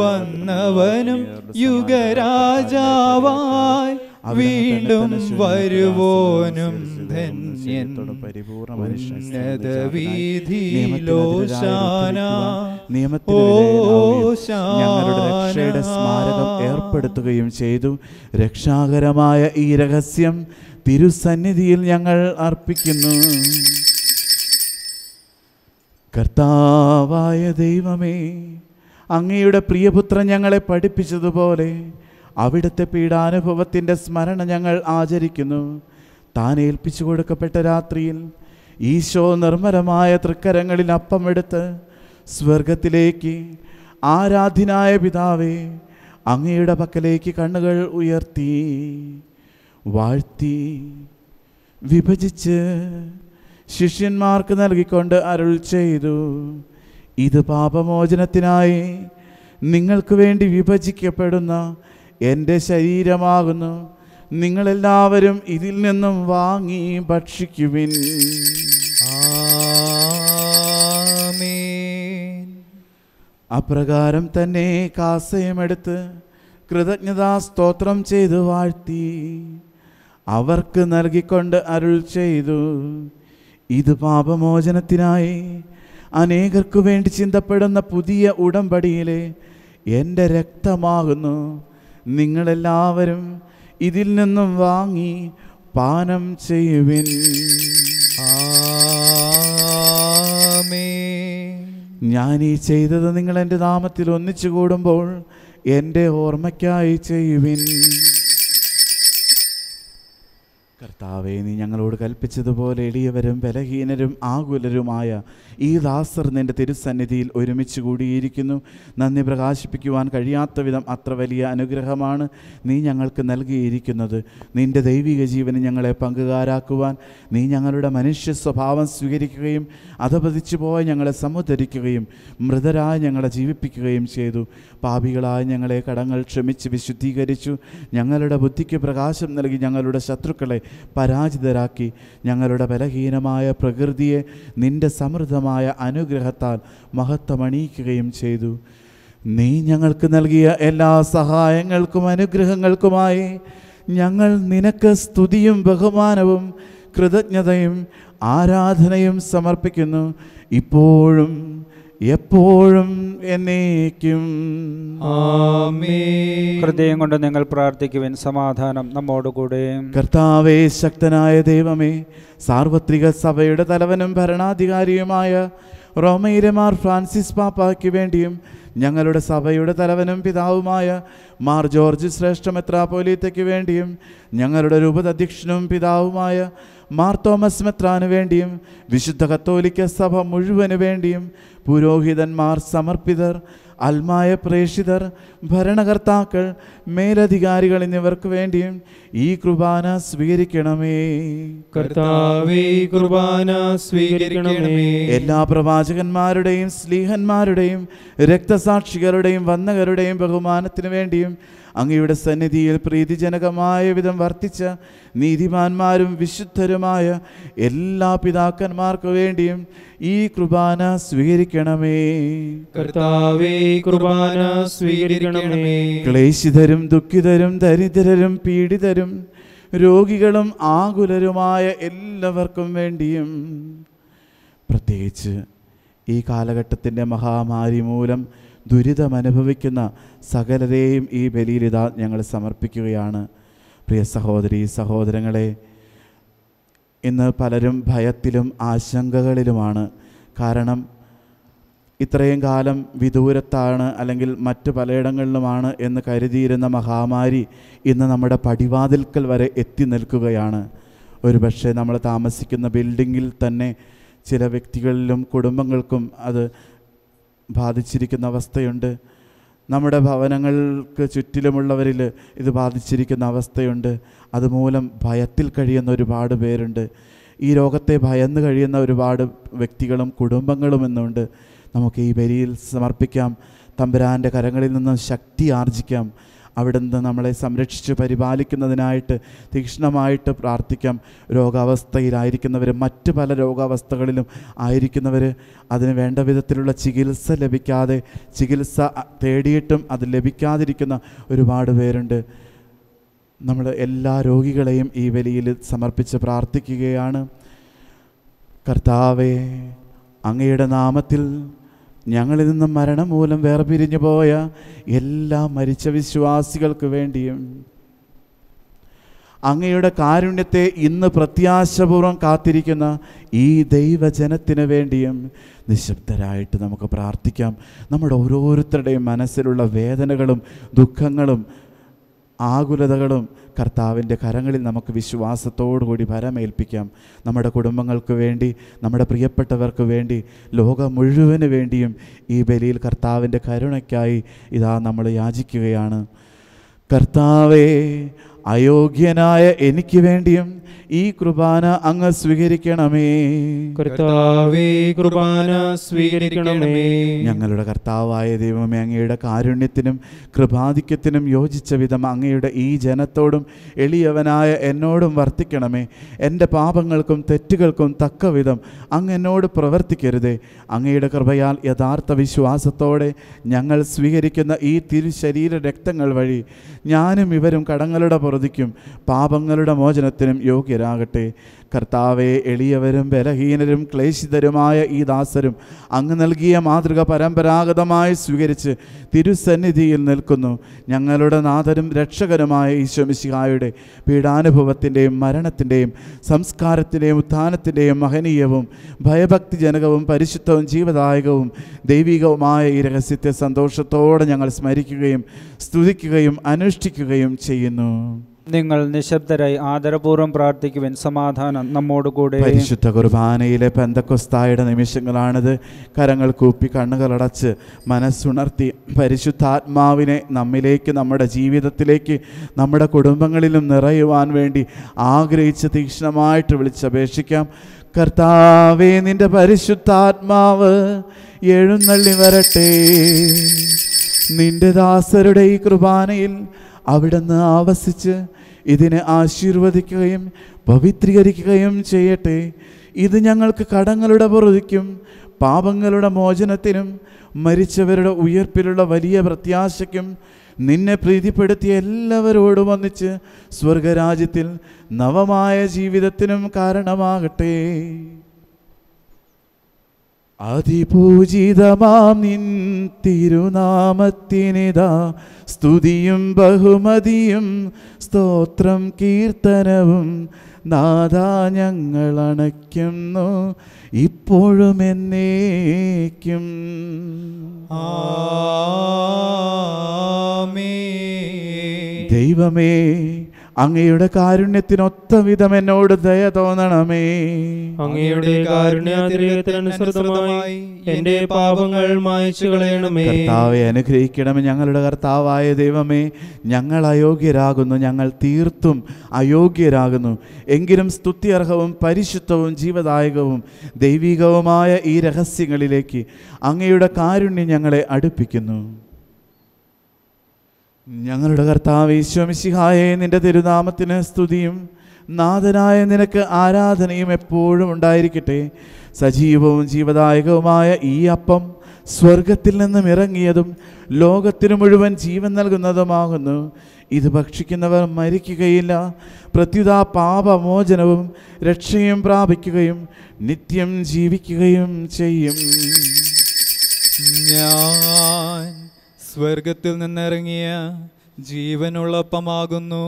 വന്നവനും യുഗരാജാവായി വീണ്ടും വരുവോനും രക്ഷയുടെ സ്മാരകം ഏർപ്പെടുത്തുകയും ചെയ്തു രക്ഷാകരമായ ഈ രഹസ്യം തിരുസന്നിധിയിൽ ഞങ്ങൾ അർപ്പിക്കുന്നു കർത്താവായ ദൈവമേ അങ്ങയുടെ പ്രിയപുത്രൻ ഞങ്ങളെ പഠിപ്പിച്ചതുപോലെ അവിടുത്തെ പീഡാനുഭവത്തിൻ്റെ സ്മരണ ഞങ്ങൾ ആചരിക്കുന്നു താൻ ഏൽപ്പിച്ചു കൊടുക്കപ്പെട്ട രാത്രിയിൽ ഈശോ നിർമ്മലമായ തൃക്കരങ്ങളിൽ അപ്പമെടുത്ത് സ്വർഗത്തിലേക്ക് ആരാധ്യനായ പിതാവേ അങ്ങയുടെ പക്കലേക്ക് കണ്ണുകൾ ഉയർത്തി വാഴ്ത്തി വിഭജിച്ച് ശിഷ്യന്മാർക്ക് നൽകിക്കൊണ്ട് അരുൾ ചെയ്തു ഇത് പാപമോചനത്തിനായി നിങ്ങൾക്ക് വേണ്ടി വിഭജിക്കപ്പെടുന്ന എൻ്റെ ശരീരമാകുന്നു നിങ്ങളെല്ലാവരും ഇതിൽ നിന്നും വാങ്ങി ഭക്ഷിക്കുവിൻ അപ്രകാരം തന്നെ കാസയമെടുത്ത് കൃതജ്ഞതാ സ്തോത്രം ചെയ്തു വാഴ്ത്തി അവർക്ക് നൽകിക്കൊണ്ട് അരുൾ ചെയ്തു ഇത് പാപമോചനത്തിനായി അനേകർക്കു വേണ്ടി ചിന്തപ്പെടുന്ന പുതിയ ഉടമ്പടിയിലെ എൻ്റെ രക്തമാകുന്നു നിങ്ങളെല്ലാവരും ഇതിൽ നിന്നും വാങ്ങി പാനം ചെയ്യുവിൻ ഞാൻ ഈ ചെയ്തത് നിങ്ങൾ എൻ്റെ നാമത്തിൽ ഒന്നിച്ചു കൂടുമ്പോൾ എൻ്റെ ഓർമ്മയ്ക്കായി ചെയ്യുവിൻ കർത്താവെ നീ ഞങ്ങളോട് കൽപ്പിച്ചതുപോലെ എളിയവരും ബലഹീനരും ആകുലരുമായ ഈ ദാസർ നിൻ്റെ തിരുസന്നിധിയിൽ ഒരുമിച്ച് കൂടിയിരിക്കുന്നു നന്ദി പ്രകാശിപ്പിക്കുവാൻ കഴിയാത്ത വിധം അത്ര വലിയ അനുഗ്രഹമാണ് നീ ഞങ്ങൾക്ക് നൽകിയിരിക്കുന്നത് നിൻ്റെ ദൈവിക ജീവന് ഞങ്ങളെ പങ്കുകാരാക്കുവാൻ നീ ഞങ്ങളുടെ മനുഷ്യ സ്വഭാവം സ്വീകരിക്കുകയും അധപതിച്ചു പോയ ഞങ്ങളെ സമുദ്ധരിക്കുകയും മൃതരായ ഞങ്ങളെ ജീവിപ്പിക്കുകയും ചെയ്തു പാപികളായ ഞങ്ങളെ കടങ്ങൾ ക്ഷമിച്ച് വിശുദ്ധീകരിച്ചു ഞങ്ങളുടെ ബുദ്ധിക്ക് പ്രകാശം നൽകി ഞങ്ങളുടെ ശത്രുക്കളെ പരാജിതരാക്കി ഞങ്ങളുടെ ബലഹീനമായ പ്രകൃതിയെ നിൻ്റെ സമൃദ്ധമായ അനുഗ്രഹത്താൽ മഹത്വമണിയിക്കുകയും ചെയ്തു നീ ഞങ്ങൾക്ക് നൽകിയ എല്ലാ സഹായങ്ങൾക്കും അനുഗ്രഹങ്ങൾക്കുമായി ഞങ്ങൾ നിനക്ക് സ്തുതിയും ബഹുമാനവും കൃതജ്ഞതയും ആരാധനയും സമർപ്പിക്കുന്നു ഇപ്പോഴും എപ്പോഴും എന്നേക്കും ഹൃദയം കൊണ്ട് നിങ്ങൾ പ്രാർത്ഥിക്കുവിൻ സമാധാനം നമ്മോടുകൂടെ കർത്താവേ ശക്തനായ ദൈവമേ സാർവത്രിക സഭയുടെ തലവനും ഭരണാധികാരിയുമായ റോമയിലെ മാർ ഫ്രാൻസിസ് പാപ്പയ്ക്ക് വേണ്ടിയും ഞങ്ങളുടെ സഭയുടെ തലവനും പിതാവുമായ മാർ ജോർജ് ശ്രേഷ്ഠ മെത്രാപോലീത്തയ്ക്ക് വേണ്ടിയും ഞങ്ങളുടെ രൂപതധ്യക്ഷനും പിതാവുമായ മാർ തോമസ് മെത്രാന് വേണ്ടിയും വിശുദ്ധ കത്തോലിക്ക സഭ മുഴുവന് വേണ്ടിയും പുരോഹിതന്മാർ സമർപ്പിതർ അൽമായ പ്രേഷിതർ ഭരണകർത്താക്കൾ മേലധികാരികൾ എന്നിവർക്ക് വേണ്ടിയും ഈ കുർബാന സ്വീകരിക്കണമേ കർത്താവേ കുർബാന സ്വീകരിക്കണമേ എല്ലാ പ്രവാചകന്മാരുടെയും സ്ലീഹന്മാരുടെയും രക്തസാക്ഷികളുടെയും വന്നകരുടെയും ബഹുമാനത്തിനു വേണ്ടിയും അങ്ങയുടെ സന്നിധിയിൽ പ്രീതിജനകമായ വിധം വർത്തിച്ച നീതിമാന്മാരും വിശുദ്ധരുമായ എല്ലാ പിതാക്കന്മാർക്ക് വേണ്ടിയും ഈ കുർബാന സ്വീകരിക്കണമേ കർത്താവേ കുർബാന സ്വീകരിക്കണമേ ക്ലേശിതരും ദുഃഖിതരും ദരിദ്രരും പീഡിതരും രോഗികളും ആകുലരുമായ എല്ലാവർക്കും വേണ്ടിയും പ്രത്യേകിച്ച് ഈ കാലഘട്ടത്തിൻ്റെ മഹാമാരി മൂലം ദുരിതമനുഭവിക്കുന്ന സകലരെയും ഈ ബലിയിൽ ഞങ്ങൾ സമർപ്പിക്കുകയാണ് പ്രിയ സഹോദരി സഹോദരങ്ങളെ ഇന്ന് പലരും ഭയത്തിലും ആശങ്കകളിലുമാണ് കാരണം ഇത്രയും കാലം വിദൂരത്താണ് അല്ലെങ്കിൽ മറ്റ് പലയിടങ്ങളിലുമാണ് എന്ന് കരുതിയിരുന്ന മഹാമാരി ഇന്ന് നമ്മുടെ പടിവാതിൽക്കൽ വരെ എത്തി നിൽക്കുകയാണ് ഒരുപക്ഷെ നമ്മൾ താമസിക്കുന്ന ബിൽഡിങ്ങിൽ തന്നെ ചില വ്യക്തികളിലും കുടുംബങ്ങൾക്കും അത് ബാധിച്ചിരിക്കുന്ന അവസ്ഥയുണ്ട് നമ്മുടെ ഭവനങ്ങൾക്ക് ചുറ്റിലുമുള്ളവരിൽ ഇത് ബാധിച്ചിരിക്കുന്ന അവസ്ഥയുണ്ട് അതുമൂലം ഭയത്തിൽ കഴിയുന്ന ഒരുപാട് പേരുണ്ട് ഈ രോഗത്തെ ഭയന്ന് കഴിയുന്ന ഒരുപാട് വ്യക്തികളും കുടുംബങ്ങളും എന്നുണ്ട് നമുക്ക് ഈ ബലിയിൽ സമർപ്പിക്കാം തമ്പുരാൻ്റെ കരങ്ങളിൽ നിന്ന് ശക്തി ആർജിക്കാം അവിടുന്ന് നമ്മളെ സംരക്ഷിച്ച് പരിപാലിക്കുന്നതിനായിട്ട് തീക്ഷ്ണമായിട്ട് പ്രാർത്ഥിക്കാം രോഗാവസ്ഥയിലായിരിക്കുന്നവർ മറ്റ് പല രോഗാവസ്ഥകളിലും ആയിരിക്കുന്നവർ അതിന് വേണ്ട വിധത്തിലുള്ള ചികിത്സ ലഭിക്കാതെ ചികിത്സ തേടിയിട്ടും അത് ലഭിക്കാതിരിക്കുന്ന ഒരുപാട് പേരുണ്ട് നമ്മൾ എല്ലാ രോഗികളെയും ഈ വലിയിൽ സമർപ്പിച്ച് പ്രാർത്ഥിക്കുകയാണ് കർത്താവേ അങ്ങയുടെ നാമത്തിൽ ഞങ്ങളിൽ നിന്നും മരണം മൂലം വേറെ പിരിഞ്ഞു പോയ എല്ലാ മരിച്ച വിശ്വാസികൾക്ക് വേണ്ടിയും അങ്ങയുടെ കാരുണ്യത്തെ ഇന്ന് പ്രത്യാശപൂർവ്വം കാത്തിരിക്കുന്ന ഈ ദൈവജനത്തിന് വേണ്ടിയും നിശബ്ദരായിട്ട് നമുക്ക് പ്രാർത്ഥിക്കാം നമ്മുടെ ഓരോരുത്തരുടെയും മനസ്സിലുള്ള വേദനകളും ദുഃഖങ്ങളും ആകുലതകളും കർത്താവിൻ്റെ കരങ്ങളിൽ നമുക്ക് വിശ്വാസത്തോടുകൂടി ഭരമേൽപ്പിക്കാം നമ്മുടെ കുടുംബങ്ങൾക്ക് വേണ്ടി നമ്മുടെ പ്രിയപ്പെട്ടവർക്ക് വേണ്ടി ലോകം മുഴുവന് വേണ്ടിയും ഈ ബലിയിൽ കർത്താവിൻ്റെ കരുണയ്ക്കായി ഇതാ നമ്മൾ യാചിക്കുകയാണ് കർത്താവേ അയോഗ്യനായ എനിക്ക് വേണ്ടിയും ഈ കുർബാന അങ്ങ് സ്വീകരിക്കണമേ കർത്താവേ കുർബാന സ്വീകരിക്കണമേ ഞങ്ങളുടെ കർത്താവായ ദൈവമേ അങ്ങയുടെ കാരുണ്യത്തിനും കൃപാധിക്യത്തിനും യോജിച്ച വിധം അങ്ങയുടെ ഈ ജനത്തോടും എളിയവനായ എന്നോടും വർത്തിക്കണമേ എൻ്റെ പാപങ്ങൾക്കും തെറ്റുകൾക്കും തക്ക വിധം അങ്ങ് എന്നോട് പ്രവർത്തിക്കരുതേ അങ്ങയുടെ കൃപയാൽ യഥാർത്ഥ വിശ്വാസത്തോടെ ഞങ്ങൾ സ്വീകരിക്കുന്ന ഈ തിരുശരീര രക്തങ്ങൾ വഴി ഞാനും ഇവരും കടങ്ങളുടെ പ്രതിക്കും പാപങ്ങളുടെ മോചനത്തിനും യോഗ്യരാകട്ടെ കർത്താവെ എളിയവരും ബലഹീനരും ക്ലേശിതരുമായ ഈ ദാസരും അങ്ങ് നൽകിയ മാതൃക പരമ്പരാഗതമായി സ്വീകരിച്ച് തിരുസന്നിധിയിൽ നിൽക്കുന്നു ഞങ്ങളുടെ നാഥരും രക്ഷകനുമായ ഈശോമിശിഹായുടെ പീഡാനുഭവത്തിൻ്റെയും മരണത്തിൻ്റെയും സംസ്കാരത്തിൻ്റെയും ഉത്ഥാനത്തിൻ്റെയും മഹനീയവും ഭയഭക്തിജനകവും പരിശുദ്ധവും ജീവദായകവും ദൈവികവുമായ ഈ രഹസ്യത്തെ സന്തോഷത്തോടെ ഞങ്ങൾ സ്മരിക്കുകയും സ്തുതിക്കുകയും അനുഷ്ഠിക്കുകയും ചെയ്യുന്നു നിങ്ങൾ നിശബ്ദരായി ആദരപൂർവ്വം പ്രാർത്ഥിക്കുവിൻ സമാധാനം നമ്മോടുകൂടെ പരിശുദ്ധ കുർബാനയിലെ പെന്തക്കൊസ്തായുടെ നിമിഷങ്ങളാണിത് കരങ്ങൾ കൂപ്പി കണ്ണുകളടച്ച് മനസ്സുണർത്തി പരിശുദ്ധാത്മാവിനെ നമ്മിലേക്ക് നമ്മുടെ ജീവിതത്തിലേക്ക് നമ്മുടെ കുടുംബങ്ങളിലും നിറയുവാൻ വേണ്ടി ആഗ്രഹിച്ച് തീക്ഷ്ണമായിട്ട് വിളിച്ചപേക്ഷിക്കാം കർത്താവേ നിന്റെ പരിശുദ്ധാത്മാവ് എഴുന്നള്ളി വരട്ടെ നിന്റെ ദാസരുടെ ഈ കുർബാനയിൽ അവിടുന്ന് ആവസിച്ച് ഇതിനെ ആശീർവദിക്കുകയും പവിത്രീകരിക്കുകയും ചെയ്യട്ടെ ഇത് ഞങ്ങൾക്ക് കടങ്ങളുടെ പുറതിക്കും പാപങ്ങളുടെ മോചനത്തിനും മരിച്ചവരുടെ ഉയർപ്പിലുള്ള വലിയ പ്രത്യാശയ്ക്കും നിന്നെ പ്രീതിപ്പെടുത്തിയ എല്ലാവരോടും ഒന്നിച്ച് സ്വർഗരാജ്യത്തിൽ നവമായ ജീവിതത്തിനും കാരണമാകട്ടെ അതിപൂജിതമാം നിൻ തിരുനാമത്തിനിതാ സ്തുതിയും ബഹുമതിയും സ്തോത്രം കീർത്തനവും നാഥ ഞങ്ങളണയ്ക്കുന്നു ഇപ്പോഴും എന്നേക്കും ദൈവമേ അങ്ങയുടെ കാരുണ്യത്തിനൊത്ത വിധം എന്നോട് ദയ തോന്നണമേ അങ്ങയുടെ കാരുണ്യാതിരയത്തിനനുസൃതമായി എന്റെ പാപങ്ങൾ മായച്ചു കളയണമേ കർത്താവെ അനുഗ്രഹിക്കണമേ ഞങ്ങളുടെ കർത്താവായ ദൈവമേ ഞങ്ങൾ അയോഗ്യരാകുന്നു ഞങ്ങൾ തീർത്തും അയോഗ്യരാകുന്നു എങ്കിലും സ്തുത്യർഹവും പരിശുദ്ധവും ജീവദായകവും ദൈവികവുമായ ഈ രഹസ്യങ്ങളിലേക്ക് അങ്ങയുടെ കാരുണ്യം ഞങ്ങളെ അടുപ്പിക്കുന്നു ഞങ്ങളുടെ കർത്താവ് ഈശ്വമിശിഹായെ നിന്റെ തിരുനാമത്തിന് സ്തുതിയും നാഥനായ നിനക്ക് ആരാധനയും എപ്പോഴും ഉണ്ടായിരിക്കട്ടെ സജീവവും ജീവദായകവുമായ ഈ അപ്പം സ്വർഗത്തിൽ നിന്നും ഇറങ്ങിയതും ലോകത്തിനു മുഴുവൻ ജീവൻ നൽകുന്നതുമാകുന്നു ഇത് ഭക്ഷിക്കുന്നവർ മരിക്കുകയില്ല പ്രത്യുത പാപമോചനവും രക്ഷയും പ്രാപിക്കുകയും നിത്യം ജീവിക്കുകയും ചെയ്യും ഞാൻ സ്വർഗത്തിൽ നിന്നിറങ്ങിയ ജീവനുള്ളപ്പമാകുന്നു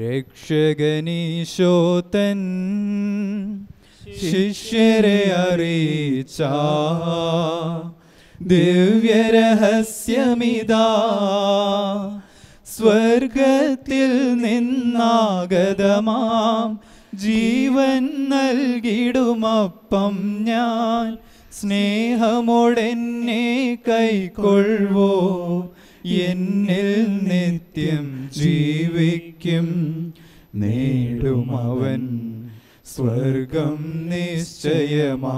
രക്ഷകനീശോ ശിഷ്യരെ അറിയിച്ച ദിവ്യരഹസ്യമിതാ സ്വർഗത്തിൽ നിന്നാഗതമാം ജീവൻ നൽകിടുമപ്പം ഞാൻ സ്നേഹമോടെന്നെ കൈക്കൊള്ളുവോ എന്നിൽ നിത്യം ജീവിക്കും നേടുമവൻ സ്വർഗം നിശ്ചയമാ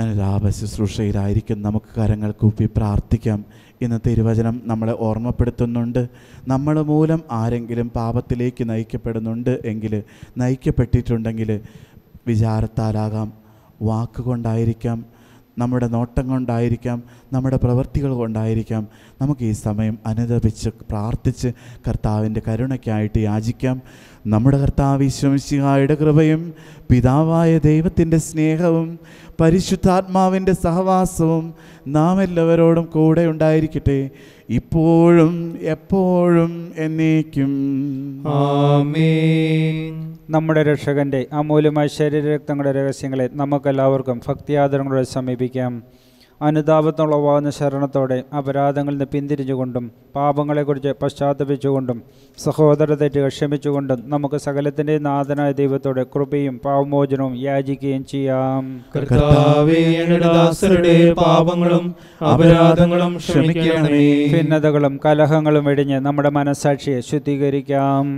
അനുതാപ ശുശ്രൂഷയിലായിരിക്കും നമുക്ക് കരങ്ങൾ കൂപ്പി പ്രാർത്ഥിക്കാം ഇന്ന് തിരുവചനം നമ്മളെ ഓർമ്മപ്പെടുത്തുന്നുണ്ട് നമ്മൾ മൂലം ആരെങ്കിലും പാപത്തിലേക്ക് നയിക്കപ്പെടുന്നുണ്ട് എങ്കിൽ നയിക്കപ്പെട്ടിട്ടുണ്ടെങ്കിൽ വിചാരത്താലാകാം വാക്കുകൊണ്ടായിരിക്കാം നമ്മുടെ നോട്ടം കൊണ്ടായിരിക്കാം നമ്മുടെ പ്രവൃത്തികൾ കൊണ്ടായിരിക്കാം നമുക്ക് ഈ സമയം അനുദപിച്ച് പ്രാർത്ഥിച്ച് കർത്താവിൻ്റെ കരുണയ്ക്കായിട്ട് യാചിക്കാം നമ്മുടെ കർത്താവ് ഈശ്വംശിഹായുടെ കൃപയും പിതാവായ ദൈവത്തിൻ്റെ സ്നേഹവും പരിശുദ്ധാത്മാവിൻ്റെ സഹവാസവും നാം എല്ലാവരോടും കൂടെ ഉണ്ടായിരിക്കട്ടെ ഇപ്പോഴും എപ്പോഴും എന്നേക്കും നമ്മുടെ രക്ഷകന്റെ അമൂല്യമായ രക്തങ്ങളുടെ രഹസ്യങ്ങളെ നമുക്കെല്ലാവർക്കും ഭക്തിയാദരങ്ങളോടെ സമീപിക്കാം അനുതാപത്തുളവാകുന്ന ശരണത്തോടെ അപരാധങ്ങളിൽ നിന്ന് പിന്തിരിഞ്ഞുകൊണ്ടും പാപങ്ങളെക്കുറിച്ച് പശ്ചാത്തപിച്ചുകൊണ്ടും സഹോദര തെറ്റുകൾ ക്ഷമിച്ചുകൊണ്ടും നമുക്ക് സകലത്തിൻ്റെ നാഥനായ ദൈവത്തോടെ കൃപയും പാവമോചനവും യാചിക്കുകയും ചെയ്യാം പാപങ്ങളും അപരാധങ്ങളും ക്ഷമിക്കണമേ ഭിന്നതകളും കലഹങ്ങളും വെടിഞ്ഞ് നമ്മുടെ മനസാക്ഷിയെ ശുദ്ധീകരിക്കാം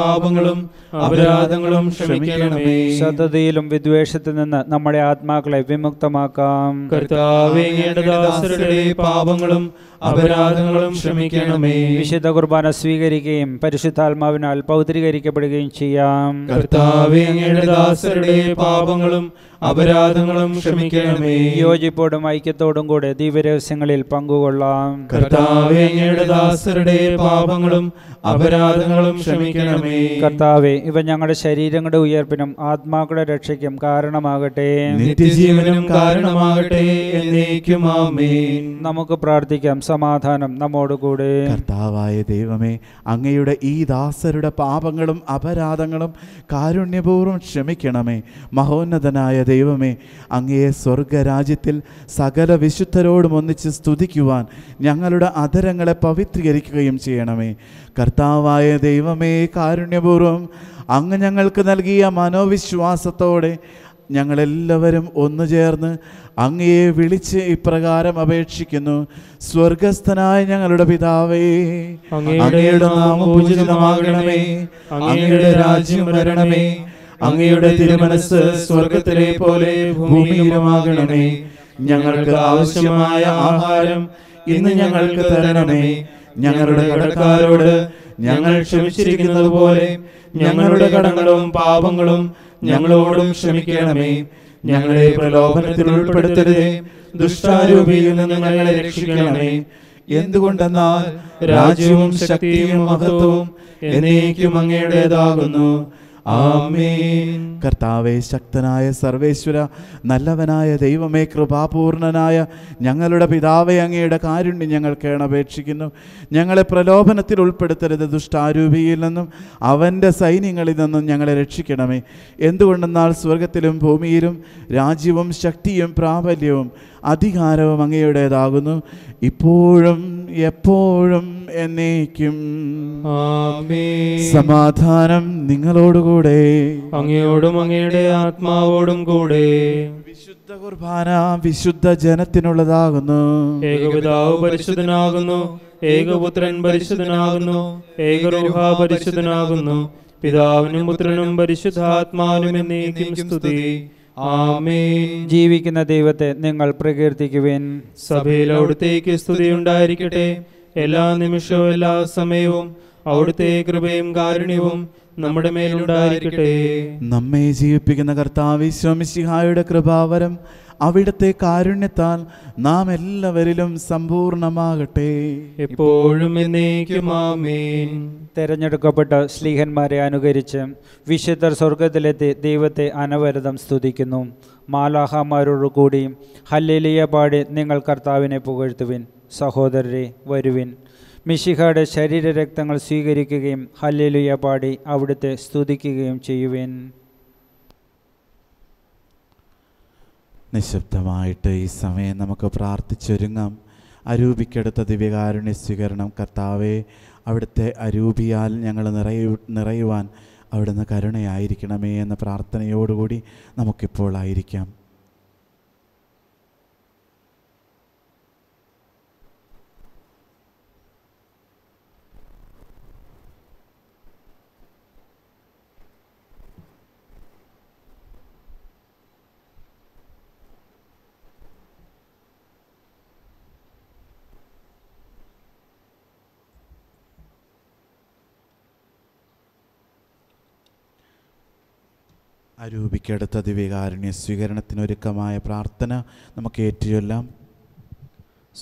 പാപങ്ങളും അപരാധങ്ങളും ക്ഷമിക്കണമേ ശ്രദ്ധയിലും വിദ്വേഷത്തിൽ നിന്ന് നമ്മുടെ ആത്മാക്കളെ വിമുഖ മുക്തമാക്കാം കർത്താവേ ദാസരുടെ പാപങ്ങളും അപരാധങ്ങളും ക്ഷമിക്കണമേ വിശുദ്ധ കുർബാന സ്വീകരിക്കുകയും പരിശുദ്ധാത്മാവിനാൽ പൗത്രീകരിക്കപ്പെടുകയും ചെയ്യാം കർത്താവേ അങ്ങയുടെ ദാസരുടെ പാപങ്ങളും അപരാധങ്ങളും ക്ഷമിക്കണമേ യോജിപ്പോടും ഐക്യത്തോടും കൂടെ ദിവ്യരഹസ്യങ്ങളിൽ പങ്കുകൊള്ളാം കർത്താവേ അങ്ങയുടെ ദാസരുടെ പാപങ്ങളും അപരാധങ്ങളും ക്ഷമിക്കണമേ കർത്താവെ ഇവ ഞങ്ങളുടെ ശരീരങ്ങളുടെ ഉയർപ്പിനും ആത്മാക്കളുടെ രക്ഷയ്ക്കും കാരണമാകട്ടെ നിത്യജീവനും കാരണമാകട്ടെ എന്നേക്കും ആമേൻ നമുക്ക് പ്രാർത്ഥിക്കാം സമാധാനം കൂടെ കർത്താവായ ദൈവമേ അങ്ങയുടെ ഈ ദാസരുടെ പാപങ്ങളും അപരാധങ്ങളും കാരുണ്യപൂർവ്വം ക്ഷമിക്കണമേ മഹോന്നതനായ ദൈവമേ അങ്ങയെ സ്വർഗരാജ്യത്തിൽ സകല വിശുദ്ധരോടും ഒന്നിച്ച് സ്തുതിക്കുവാൻ ഞങ്ങളുടെ അധരങ്ങളെ പവിത്രീകരിക്കുകയും ചെയ്യണമേ കർത്താവായ ദൈവമേ കാരുണ്യപൂർവ്വം അങ്ങ് ഞങ്ങൾക്ക് നൽകിയ മനോവിശ്വാസത്തോടെ ഞങ്ങളെല്ലാവരും ഒന്നു ചേർന്ന് അങ്ങയെ വിളിച്ച് ഇപ്രകാരം അപേക്ഷിക്കുന്നു സ്വർഗസ്ഥനായ ഞങ്ങളുടെ പിതാവേ അങ്ങയുടെ നാമം അങ്ങയുടെ രാജ്യം വരണമേ അങ്ങയുടെ തിരുമനസ് സ്വർഗത്തിലെ പോലെ ഭൂമിയിലുമാകണമേ ഞങ്ങൾക്ക് ആവശ്യമായ ആഹാരം ഇന്ന് ഞങ്ങൾക്ക് തരണമേ ഞങ്ങളുടെ കടക്കാരോട് ഞങ്ങൾ ക്ഷമിച്ചിരിക്കുന്നത് പോലെ ഞങ്ങളുടെ കടങ്ങളും പാപങ്ങളും ഞങ്ങളോടും ക്ഷമിക്കണമേ ഞങ്ങളെ പ്രലോഭനത്തിൽ ഉൾപ്പെടുത്തരുതേ ദുഷ്ടാരൂപിയിൽ നിന്ന് ഞങ്ങളെ രക്ഷിക്കണമേ എന്തുകൊണ്ടെന്നാൽ രാജ്യവും ശക്തിയും മഹത്വവും എന്നേക്കും അങ്ങയുടേതാകുന്നു ആമേൻ കർത്താവെ ശക്തനായ സർവേശ്വര നല്ലവനായ ദൈവമേ കൃപാപൂർണനായ ഞങ്ങളുടെ പിതാവെ അങ്ങയുടെ കാരുണ്യം ഞങ്ങൾ കേണപേക്ഷിക്കുന്നു ഞങ്ങളെ പ്രലോഭനത്തിൽ ഉൾപ്പെടുത്തരുത് ദുഷ്ടാരൂപിയിൽ നിന്നും അവൻ്റെ സൈന്യങ്ങളിൽ നിന്നും ഞങ്ങളെ രക്ഷിക്കണമേ എന്തുകൊണ്ടെന്നാൽ സ്വർഗത്തിലും ഭൂമിയിലും രാജ്യവും ശക്തിയും പ്രാബല്യവും അധികാരവും അങ്ങയുടേതാകുന്നു ഇപ്പോഴും എപ്പോഴും എന്നേക്കും സമാധാനം നിങ്ങളോടുകൂടി കൂടെ അങ്ങയോടും അങ്ങയുടെ ആത്മാവോടും കൂടെ വിശുദ്ധ കുർബാന വിശുദ്ധ ജനത്തിനുള്ളതാകുന്നു ഏകപിതാവ് പരിശുദ്ധനാകുന്നു ഏകപുത്രൻ പരിശുദ്ധനാകുന്നു ഏകരൂഹ പരിശുദ്ധനാകുന്നു പിതാവിനും പുത്രനും ആത്മാവിനും എന്നേക്കും സ്തുതി ജീവിക്കുന്ന ദൈവത്തെ നിങ്ങൾ പ്രകീർത്തിക്കുവിൻ സഭയിൽ അവിടുത്തേക്ക് സ്തുതി ഉണ്ടായിരിക്കട്ടെ എല്ലാ നിമിഷവും എല്ലാ സമയവും അവിടുത്തെ കൃപയും കാരുണ്യവും നമ്മുടെ മേലുണ്ടായിരിക്കട്ടെ നമ്മെ ജീവിപ്പിക്കുന്ന കർത്താവ് ശ്രമിസിഹായുടെ കൃപാവരം അവിടുത്തെ കാരുണ്യത്താൽ നാം എല്ലാവരിലും സമ്പൂർണമാകട്ടെ എപ്പോഴും തെരഞ്ഞെടുക്കപ്പെട്ട സ്ലീഹന്മാരെ അനുകരിച്ച് വിശുദ്ധർ സ്വർഗത്തിലെത്തി ദൈവത്തെ അനവരതം സ്തുതിക്കുന്നു മാലാഹമാരോടുകൂടി ഹല്ലേലിയ പാടി നിങ്ങൾ കർത്താവിനെ പുകഴ്ത്തുവിൻ സഹോദരരെ വരുവിൻ മിശിഹയുടെ ശരീരരക്തങ്ങൾ സ്വീകരിക്കുകയും ഹല്ലിലുയ പാടി അവിടുത്തെ സ്തുതിക്കുകയും ചെയ്യുവേൻ നിശബ്ദമായിട്ട് ഈ സമയം നമുക്ക് പ്രാർത്ഥിച്ചൊരുങ്ങാം അരൂപിക്കെടുത്ത ദിവ്യകാരുണ്യ സ്വീകരണം കർത്താവെ അവിടുത്തെ അരൂപിയാൽ ഞങ്ങൾ നിറയു നിറയുവാൻ അവിടുന്ന് കരുണയായിരിക്കണമേ എന്ന പ്രാർത്ഥനയോടുകൂടി നമുക്കിപ്പോൾ ആയിരിക്കാം സ്വരൂപിക്കടുത്ത ദിവ്യകാരുണ്യ സ്വീകരണത്തിനൊരുക്കമായ പ്രാർത്ഥന നമുക്ക് ഏറ്റുചൊല്ലാം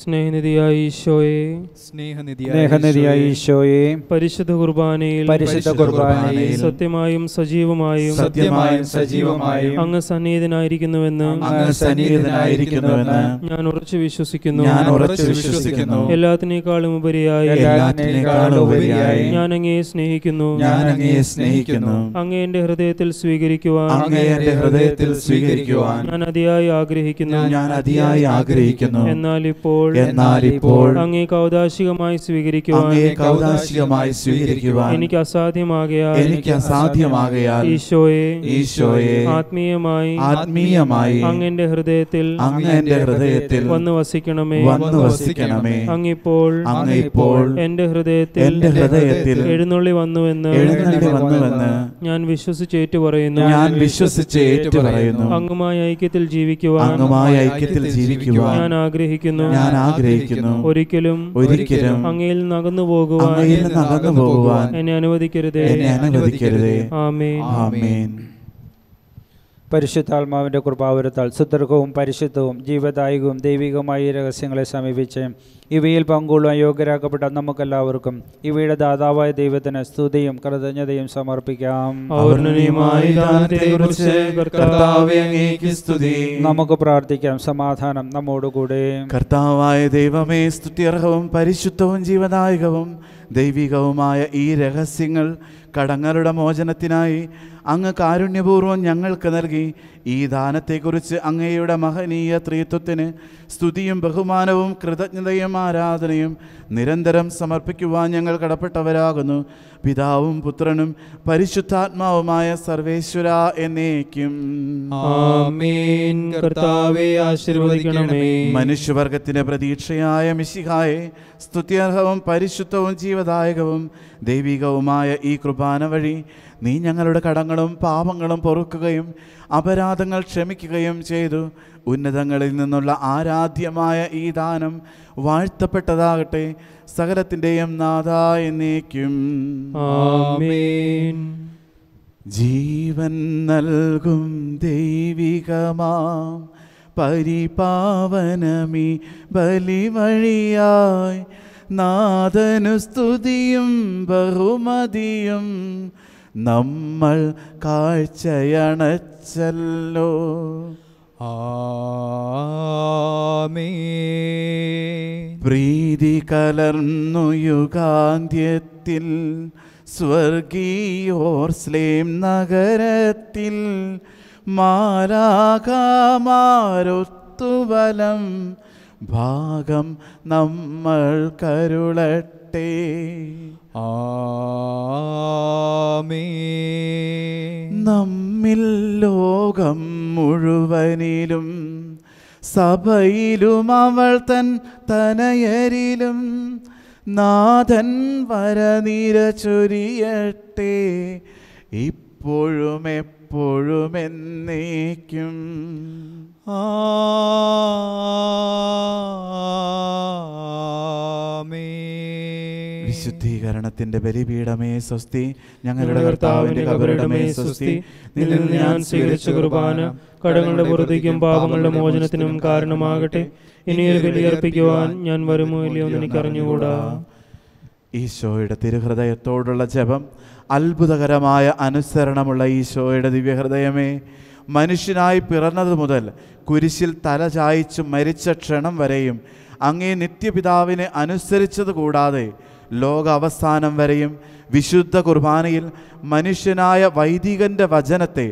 സ്നേഹനിധിയായ ഈശോയെ സ്നേഹനിധിയായ ഈശോയെ പരിശുദ്ധ കുർബാനയിൽ പരിശുദ്ധ കുർബാനയിൽ സത്യമായും സജീവമായും സത്യമായും സജീവമായും അങ്ങ് സന്നിഹിതനായിരിക്കുന്നുവെന്ന് അങ്ങ് സന്നിഹിതനായിരിക്കുന്നുവെന്ന് ഞാൻ ഉറച്ചു വിശ്വസിക്കുന്നു ഞാൻ ഉറച്ചു വിശ്വസിക്കുന്നു എല്ലാത്തിനേക്കാളും ഉപരിയായി എല്ലാത്തിനേക്കാളും ഉപരിയായി ഞാൻ അങ്ങയെ സ്നേഹിക്കുന്നു ഞാൻ അങ്ങയെ സ്നേഹിക്കുന്നു അങ്ങ് ഹൃദയത്തിൽ സ്വീകരിക്കുവാൻ അങ്ങ് ഹൃദയത്തിൽ സ്വീകരിക്കുവാൻ ഞാൻ അതിയായി ആഗ്രഹിക്കുന്നു ഞാൻ അതിയായി ആഗ്രഹിക്കുന്നു എന്നാൽ ഇപ്പോൾ എന്നാൽ ഇപ്പോൾ അങ്ങേ കൗതാശികമായി സ്വീകരിക്കുവാൻ അങ്ങേ കൗതാശികമായി സ്വീകരിക്കുവാൻ എനിക്ക് അസാധ്യമാകയാൽ എനിക്ക് അസാധ്യമാകയാൽ ഈശോയെ ഈശോയെ ആത്മീയമായി ആത്മീയമായി അങ്ങന്റെ ഹൃദയത്തിൽ അങ്ങന്റെ ഹൃദയത്തിൽ വന്ന് വസിക്കണമേ വന്ന് വസിക്കണമേ അങ്ങിപ്പോൾ അങ്ങിപ്പോൾ എന്റെ ഹൃദയത്തിൽ എന്റെ ഹൃദയത്തിൽ എഴുന്നള്ളി വന്നുവെന്ന് എഴുന്നള്ളി വന്നുവെന്ന് ഞാൻ വിശ്വസിച്ച് ഏറ്റു പറയുന്നു ഞാൻ വിശ്വസിച്ച് ഏറ്റു പറയുന്നു അങ്ങുമായി ഐക്യത്തിൽ ജീവിക്കുവാൻ അങ്ങുമായി ഐക്യത്തിൽ ജീവിക്കുവാൻ ഞാൻ ആഗ്രഹിക്കുന്നു ഞാൻ ആഗ്രഹിക്കുന്നു ഒരിക്കലും ഒരിക്കലും അങ്ങയിൽ നകന്നു പോകുവാൻ അങ്ങയിൽ നകന്നു പോകുവാൻ എന്നെ അനുവദിക്കരുതേ എന്നെ അനുവദിക്കരുതേ ആമേൻ ആമേൻ പരിശുദ്ധാത്മാവിൻ്റെ കൃപാവരത്താൽ സുദീർഘവും പരിശുദ്ധവും ജീവദായകവും ദൈവികവുമായ രഹസ്യങ്ങളെ സമീപിച്ച് ഇവയിൽ പങ്കുള്ള യോഗ്യരാക്കപ്പെട്ട നമുക്കെല്ലാവർക്കും ഇവയുടെ ദാതാവായ ദൈവത്തിന് സ്തുതിയും കൃതജ്ഞതയും സമർപ്പിക്കാം നമുക്ക് പ്രാർത്ഥിക്കാം സമാധാനം നമ്മോടുകൂടെ കർത്താവായ ദൈവമേ സ്തുത്യർഹവും പരിശുദ്ധവും ജീവദായകവും ദൈവികവുമായ ഈ രഹസ്യങ്ങൾ കടങ്ങളുടെ മോചനത്തിനായി അങ്ങ് കാരുണ്യപൂർവ്വം ഞങ്ങൾക്ക് നൽകി ഈ ദാനത്തെക്കുറിച്ച് അങ്ങയുടെ മഹനീയ ത്രീത്വത്തിന് സ്തുതിയും ബഹുമാനവും കൃതജ്ഞതയും ആരാധനയും നിരന്തരം സമർപ്പിക്കുവാൻ ഞങ്ങൾ കടപ്പെട്ടവരാകുന്നു പിതാവും പുത്രനും പരിശുദ്ധാത്മാവുമായ സർവേശ്വര എന്നേക്കും മനുഷ്യവർഗത്തിന്റെ പ്രതീക്ഷയായ മിശിഹായെ സ്തുത്യർഹവും പരിശുദ്ധവും ജീവദായകവും ദൈവികവുമായ ഈ കൃപാന വഴി നീ ഞങ്ങളുടെ കടങ്ങളും പാപങ്ങളും പൊറുക്കുകയും അപരാധങ്ങൾ ക്ഷമിക്കുകയും ചെയ്തു ഉന്നതങ്ങളിൽ നിന്നുള്ള ആരാധ്യമായ ഈ ദാനം വാഴ്ത്തപ്പെട്ടതാകട്ടെ സകലത്തിൻ്റെയും നാഥായ നീക്കും ജീവൻ നൽകും ദൈവികമാം പരിപാവനമി ബലിവഴിയായി നാഥനുസ്തുതിയും ബഹുമതിയും നമ്മൾ കാഴ്ചയണച്ചല്ലോ ആമേ പ്രീതി കലർന്നു യുഗാന്ത്യത്തിൽ സ്ലേം നഗരത്തിൽ മാരാകമാരൊത്തുവലം ഭാഗം നമ്മൾ കരുളട്ടെ ആമേ നമ്മിൽ ലോകം മുഴുവനിലും സഭയിലും അവൾ തൻ തനയരിലും നാഥൻ വരനിര ചൊരിയട്ടെ ഇപ്പോഴും എപ്പോഴും എന്നേക്കും വിശുദ്ധീകരണത്തിന്റെ ബലിപീഠമേ സ്വസ്തി ഞങ്ങളുടെ കർത്താവിന്റെ കബറിടമേ സ്വസ്തി നിന്നിൽ ഞാൻ സ്വീകരിച്ച കുർബാന കടങ്ങളുടെ പുറത്തേക്കും പാപങ്ങളുടെ മോചനത്തിനും കാരണമാകട്ടെ ഇനിയൊരു ബലിയർപ്പിക്കുവാൻ ഞാൻ വരുമോ ഇല്ലയോ എന്ന് എനിക്കറിഞ്ഞുകൂടാ ഈശോയുടെ തിരുഹൃദയത്തോടുള്ള ജപം അത്ഭുതകരമായ അനുസരണമുള്ള ഈശോയുടെ ദിവ്യഹൃദയമേ മനുഷ്യനായി പിറന്നത് മുതൽ കുരിശിൽ തല ചായിച്ച് മരിച്ച ക്ഷണം വരെയും അങ്ങേ നിത്യപിതാവിനെ അനുസരിച്ചത് കൂടാതെ ലോക അവസാനം വരെയും വിശുദ്ധ കുർബാനയിൽ മനുഷ്യനായ വൈദികൻ്റെ വചനത്തെ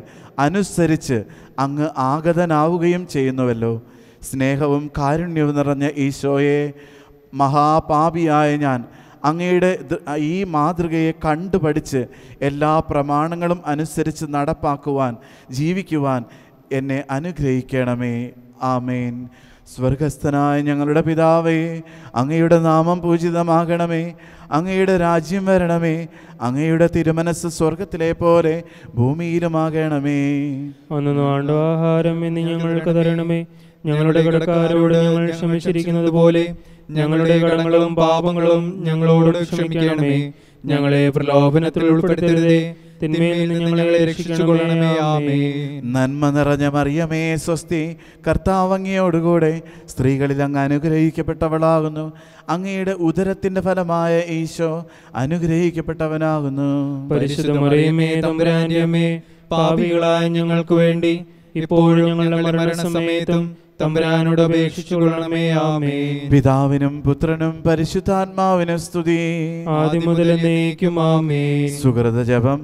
അനുസരിച്ച് അങ്ങ് ആഗതനാവുകയും ചെയ്യുന്നുവല്ലോ സ്നേഹവും കാരുണ്യവും നിറഞ്ഞ ഈശോയെ മഹാപാപിയായ ഞാൻ അങ്ങയുടെ ഈ മാതൃകയെ കണ്ടുപഠിച്ച് എല്ലാ പ്രമാണങ്ങളും അനുസരിച്ച് നടപ്പാക്കുവാൻ ജീവിക്കുവാൻ എന്നെ അനുഗ്രഹിക്കണമേ ആമേൻ സ്വർഗസ്ഥനായ ഞങ്ങളുടെ പിതാവേ അങ്ങയുടെ നാമം പൂജിതമാകണമേ അങ്ങയുടെ രാജ്യം വരണമേ അങ്ങയുടെ തിരുമനസ് സ്വർഗത്തിലെ പോലെ ഭൂമിയിലുമാകണമേ അന്നു ആഹാരം എന്ന് ഞങ്ങൾക്ക് തരണമേ ഞങ്ങളുടെ കടക്കാരോട് ഞങ്ങൾ ക്ഷമിച്ചിരിക്കുന്നത് പോലെ ഞങ്ങളുടെ കടങ്ങളും പാപങ്ങളും ഞങ്ങളോട് ക്ഷമിക്കണമേ ഞങ്ങളെ പ്രലോഭനത്തിൽ ഉൾപ്പെടുത്തരുതേ നന്മ നിറഞ്ഞ മറിയമേ സ്വസ്തി കർത്താവങ്ങിയോടുകൂടെ സ്ത്രീകളിൽ അങ്ങ് അനുഗ്രഹിക്കപ്പെട്ടവളാകുന്നു അങ്ങയുടെ ഉദരത്തിന്റെ ഫലമായ ഈശോ അനുഗ്രഹിക്കപ്പെട്ടവനാകുന്നു പരിശുദ്ധ മറിയമേ പാപികളായ ഞങ്ങൾക്ക് വേണ്ടി ഇപ്പോഴും ഞങ്ങളുടെ മരണസമയത്തും തമ്പുരാനോട് അപേക്ഷിച്ചു കൊള്ളണമേ പിതാവിനും പുത്രനും പരിശുദ്ധാത്മാവിനും സ്തുതി ആദ്യം മുതൽ ആമേ സുഹൃത ജപം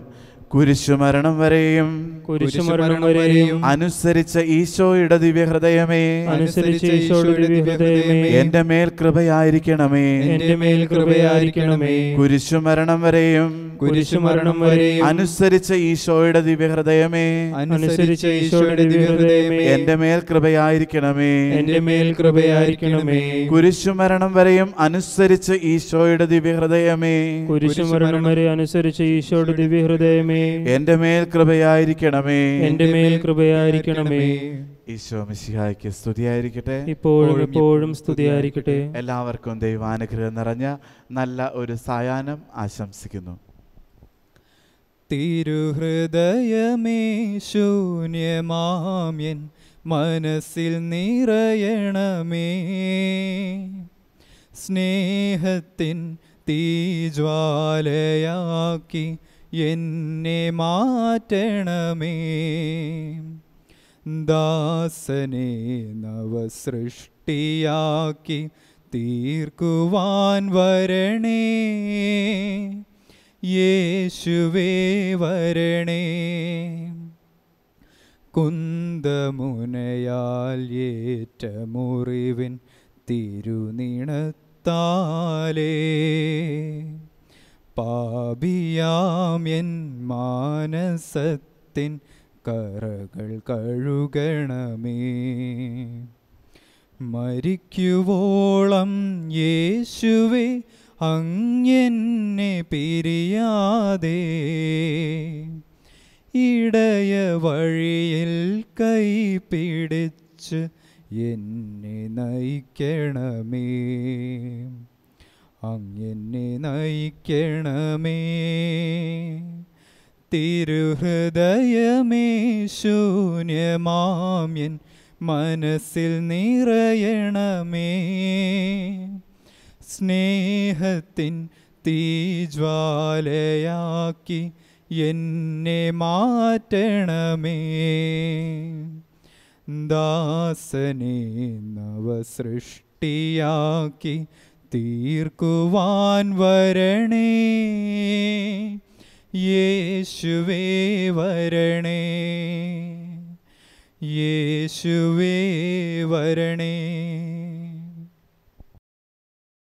കുരിശുമരണം വരെയും വരെയും അനുസരിച്ച ഈശോയുടെ ദിവ്യഹൃദയമേ അനുസരിച്ച ഈശോയുടെ ദിവ്യഹൃദയമേ എന്റെ മേൽ കൃപയായിരിക്കണമേ എന്റെ മേൽ കൃപയായിരിക്കണമേ കുരിശുമരണം വരെയും കുരിശുമരണം വരെയും അനുസരിച്ച ഈശോയുടെ ദിവ്യഹൃദയമേ അനുസരിച്ച ഈശോയുടെ ദിവ്യഹൃദയമേ എന്റെ മേൽ കൃപയായിരിക്കണമേ എന്റെ മേൽ കൃപയായിരിക്കണമേ കുരിശുമരണം വരെയും അനുസരിച്ച ഈശോയുടെ ദിവ്യഹൃദയമേ കുരിശുമരണം വരെ അനുസരിച്ച ഈശോയുടെ ദിവ്യഹൃദയമേ എന്റെ മേൽ കൃപയായിരിക്കണം കരുണയായിരിക്കണമേ എന്റെ മേൽ കൃപയായിരിക്കണമേ ഈശോ മിശിഹായ്ക്ക് സ്തുതിയായിരിക്കട്ടെ ഇപ്പോഴും എപ്പോഴും സ്തുതിയായിരിക്കട്ടെ എല്ലാവർക്കും ദൈവാനുഗ്രഹം നിറഞ്ഞ നല്ല ഒരു സായാഹ്നം ആശംസിക്കുന്നു തിരുഹൃദയമേ മനസ്സിൽ നിറയണമേ സ്നേഹത്തിൻ തീജ്വാലയാക്കി എന്നെ മാറ്റണമേ ദാസനെ നവസൃഷ്ടിയാക്കി തീർക്കുവാൻ വരണേ യേശുവേ വരണേ കുന്തമുനയാൽ ഏറ്റ മുറിവിൻ തിരുനിണത്താലേ പാപിയാം എൻ മാനസത്തിൻ കറകൾ കഴുകണമേ മരിക്കുവോളം യേശുവെ അങ്ങെന്നെ പിരിയാതെ ഇടയ വഴിയിൽ കൈ പിടിച്ച് എന്നെ നയിക്കണമേ അങ്ങെന്നെ നയിക്കണമേ തിരുഹൃദയമേ ശൂന്യമാമ്യൻ മനസ്സിൽ നിറയണമേ സ്നേഹത്തിൻ തീജ്വാലയാക്കി എന്നെ മാറ്റണമേ ദാസനെ നവസൃഷ്ടിയാക്കി തീർക്കുവാൻ വരണേ യേശുവേ വരണേ യേശുവേ വരണേ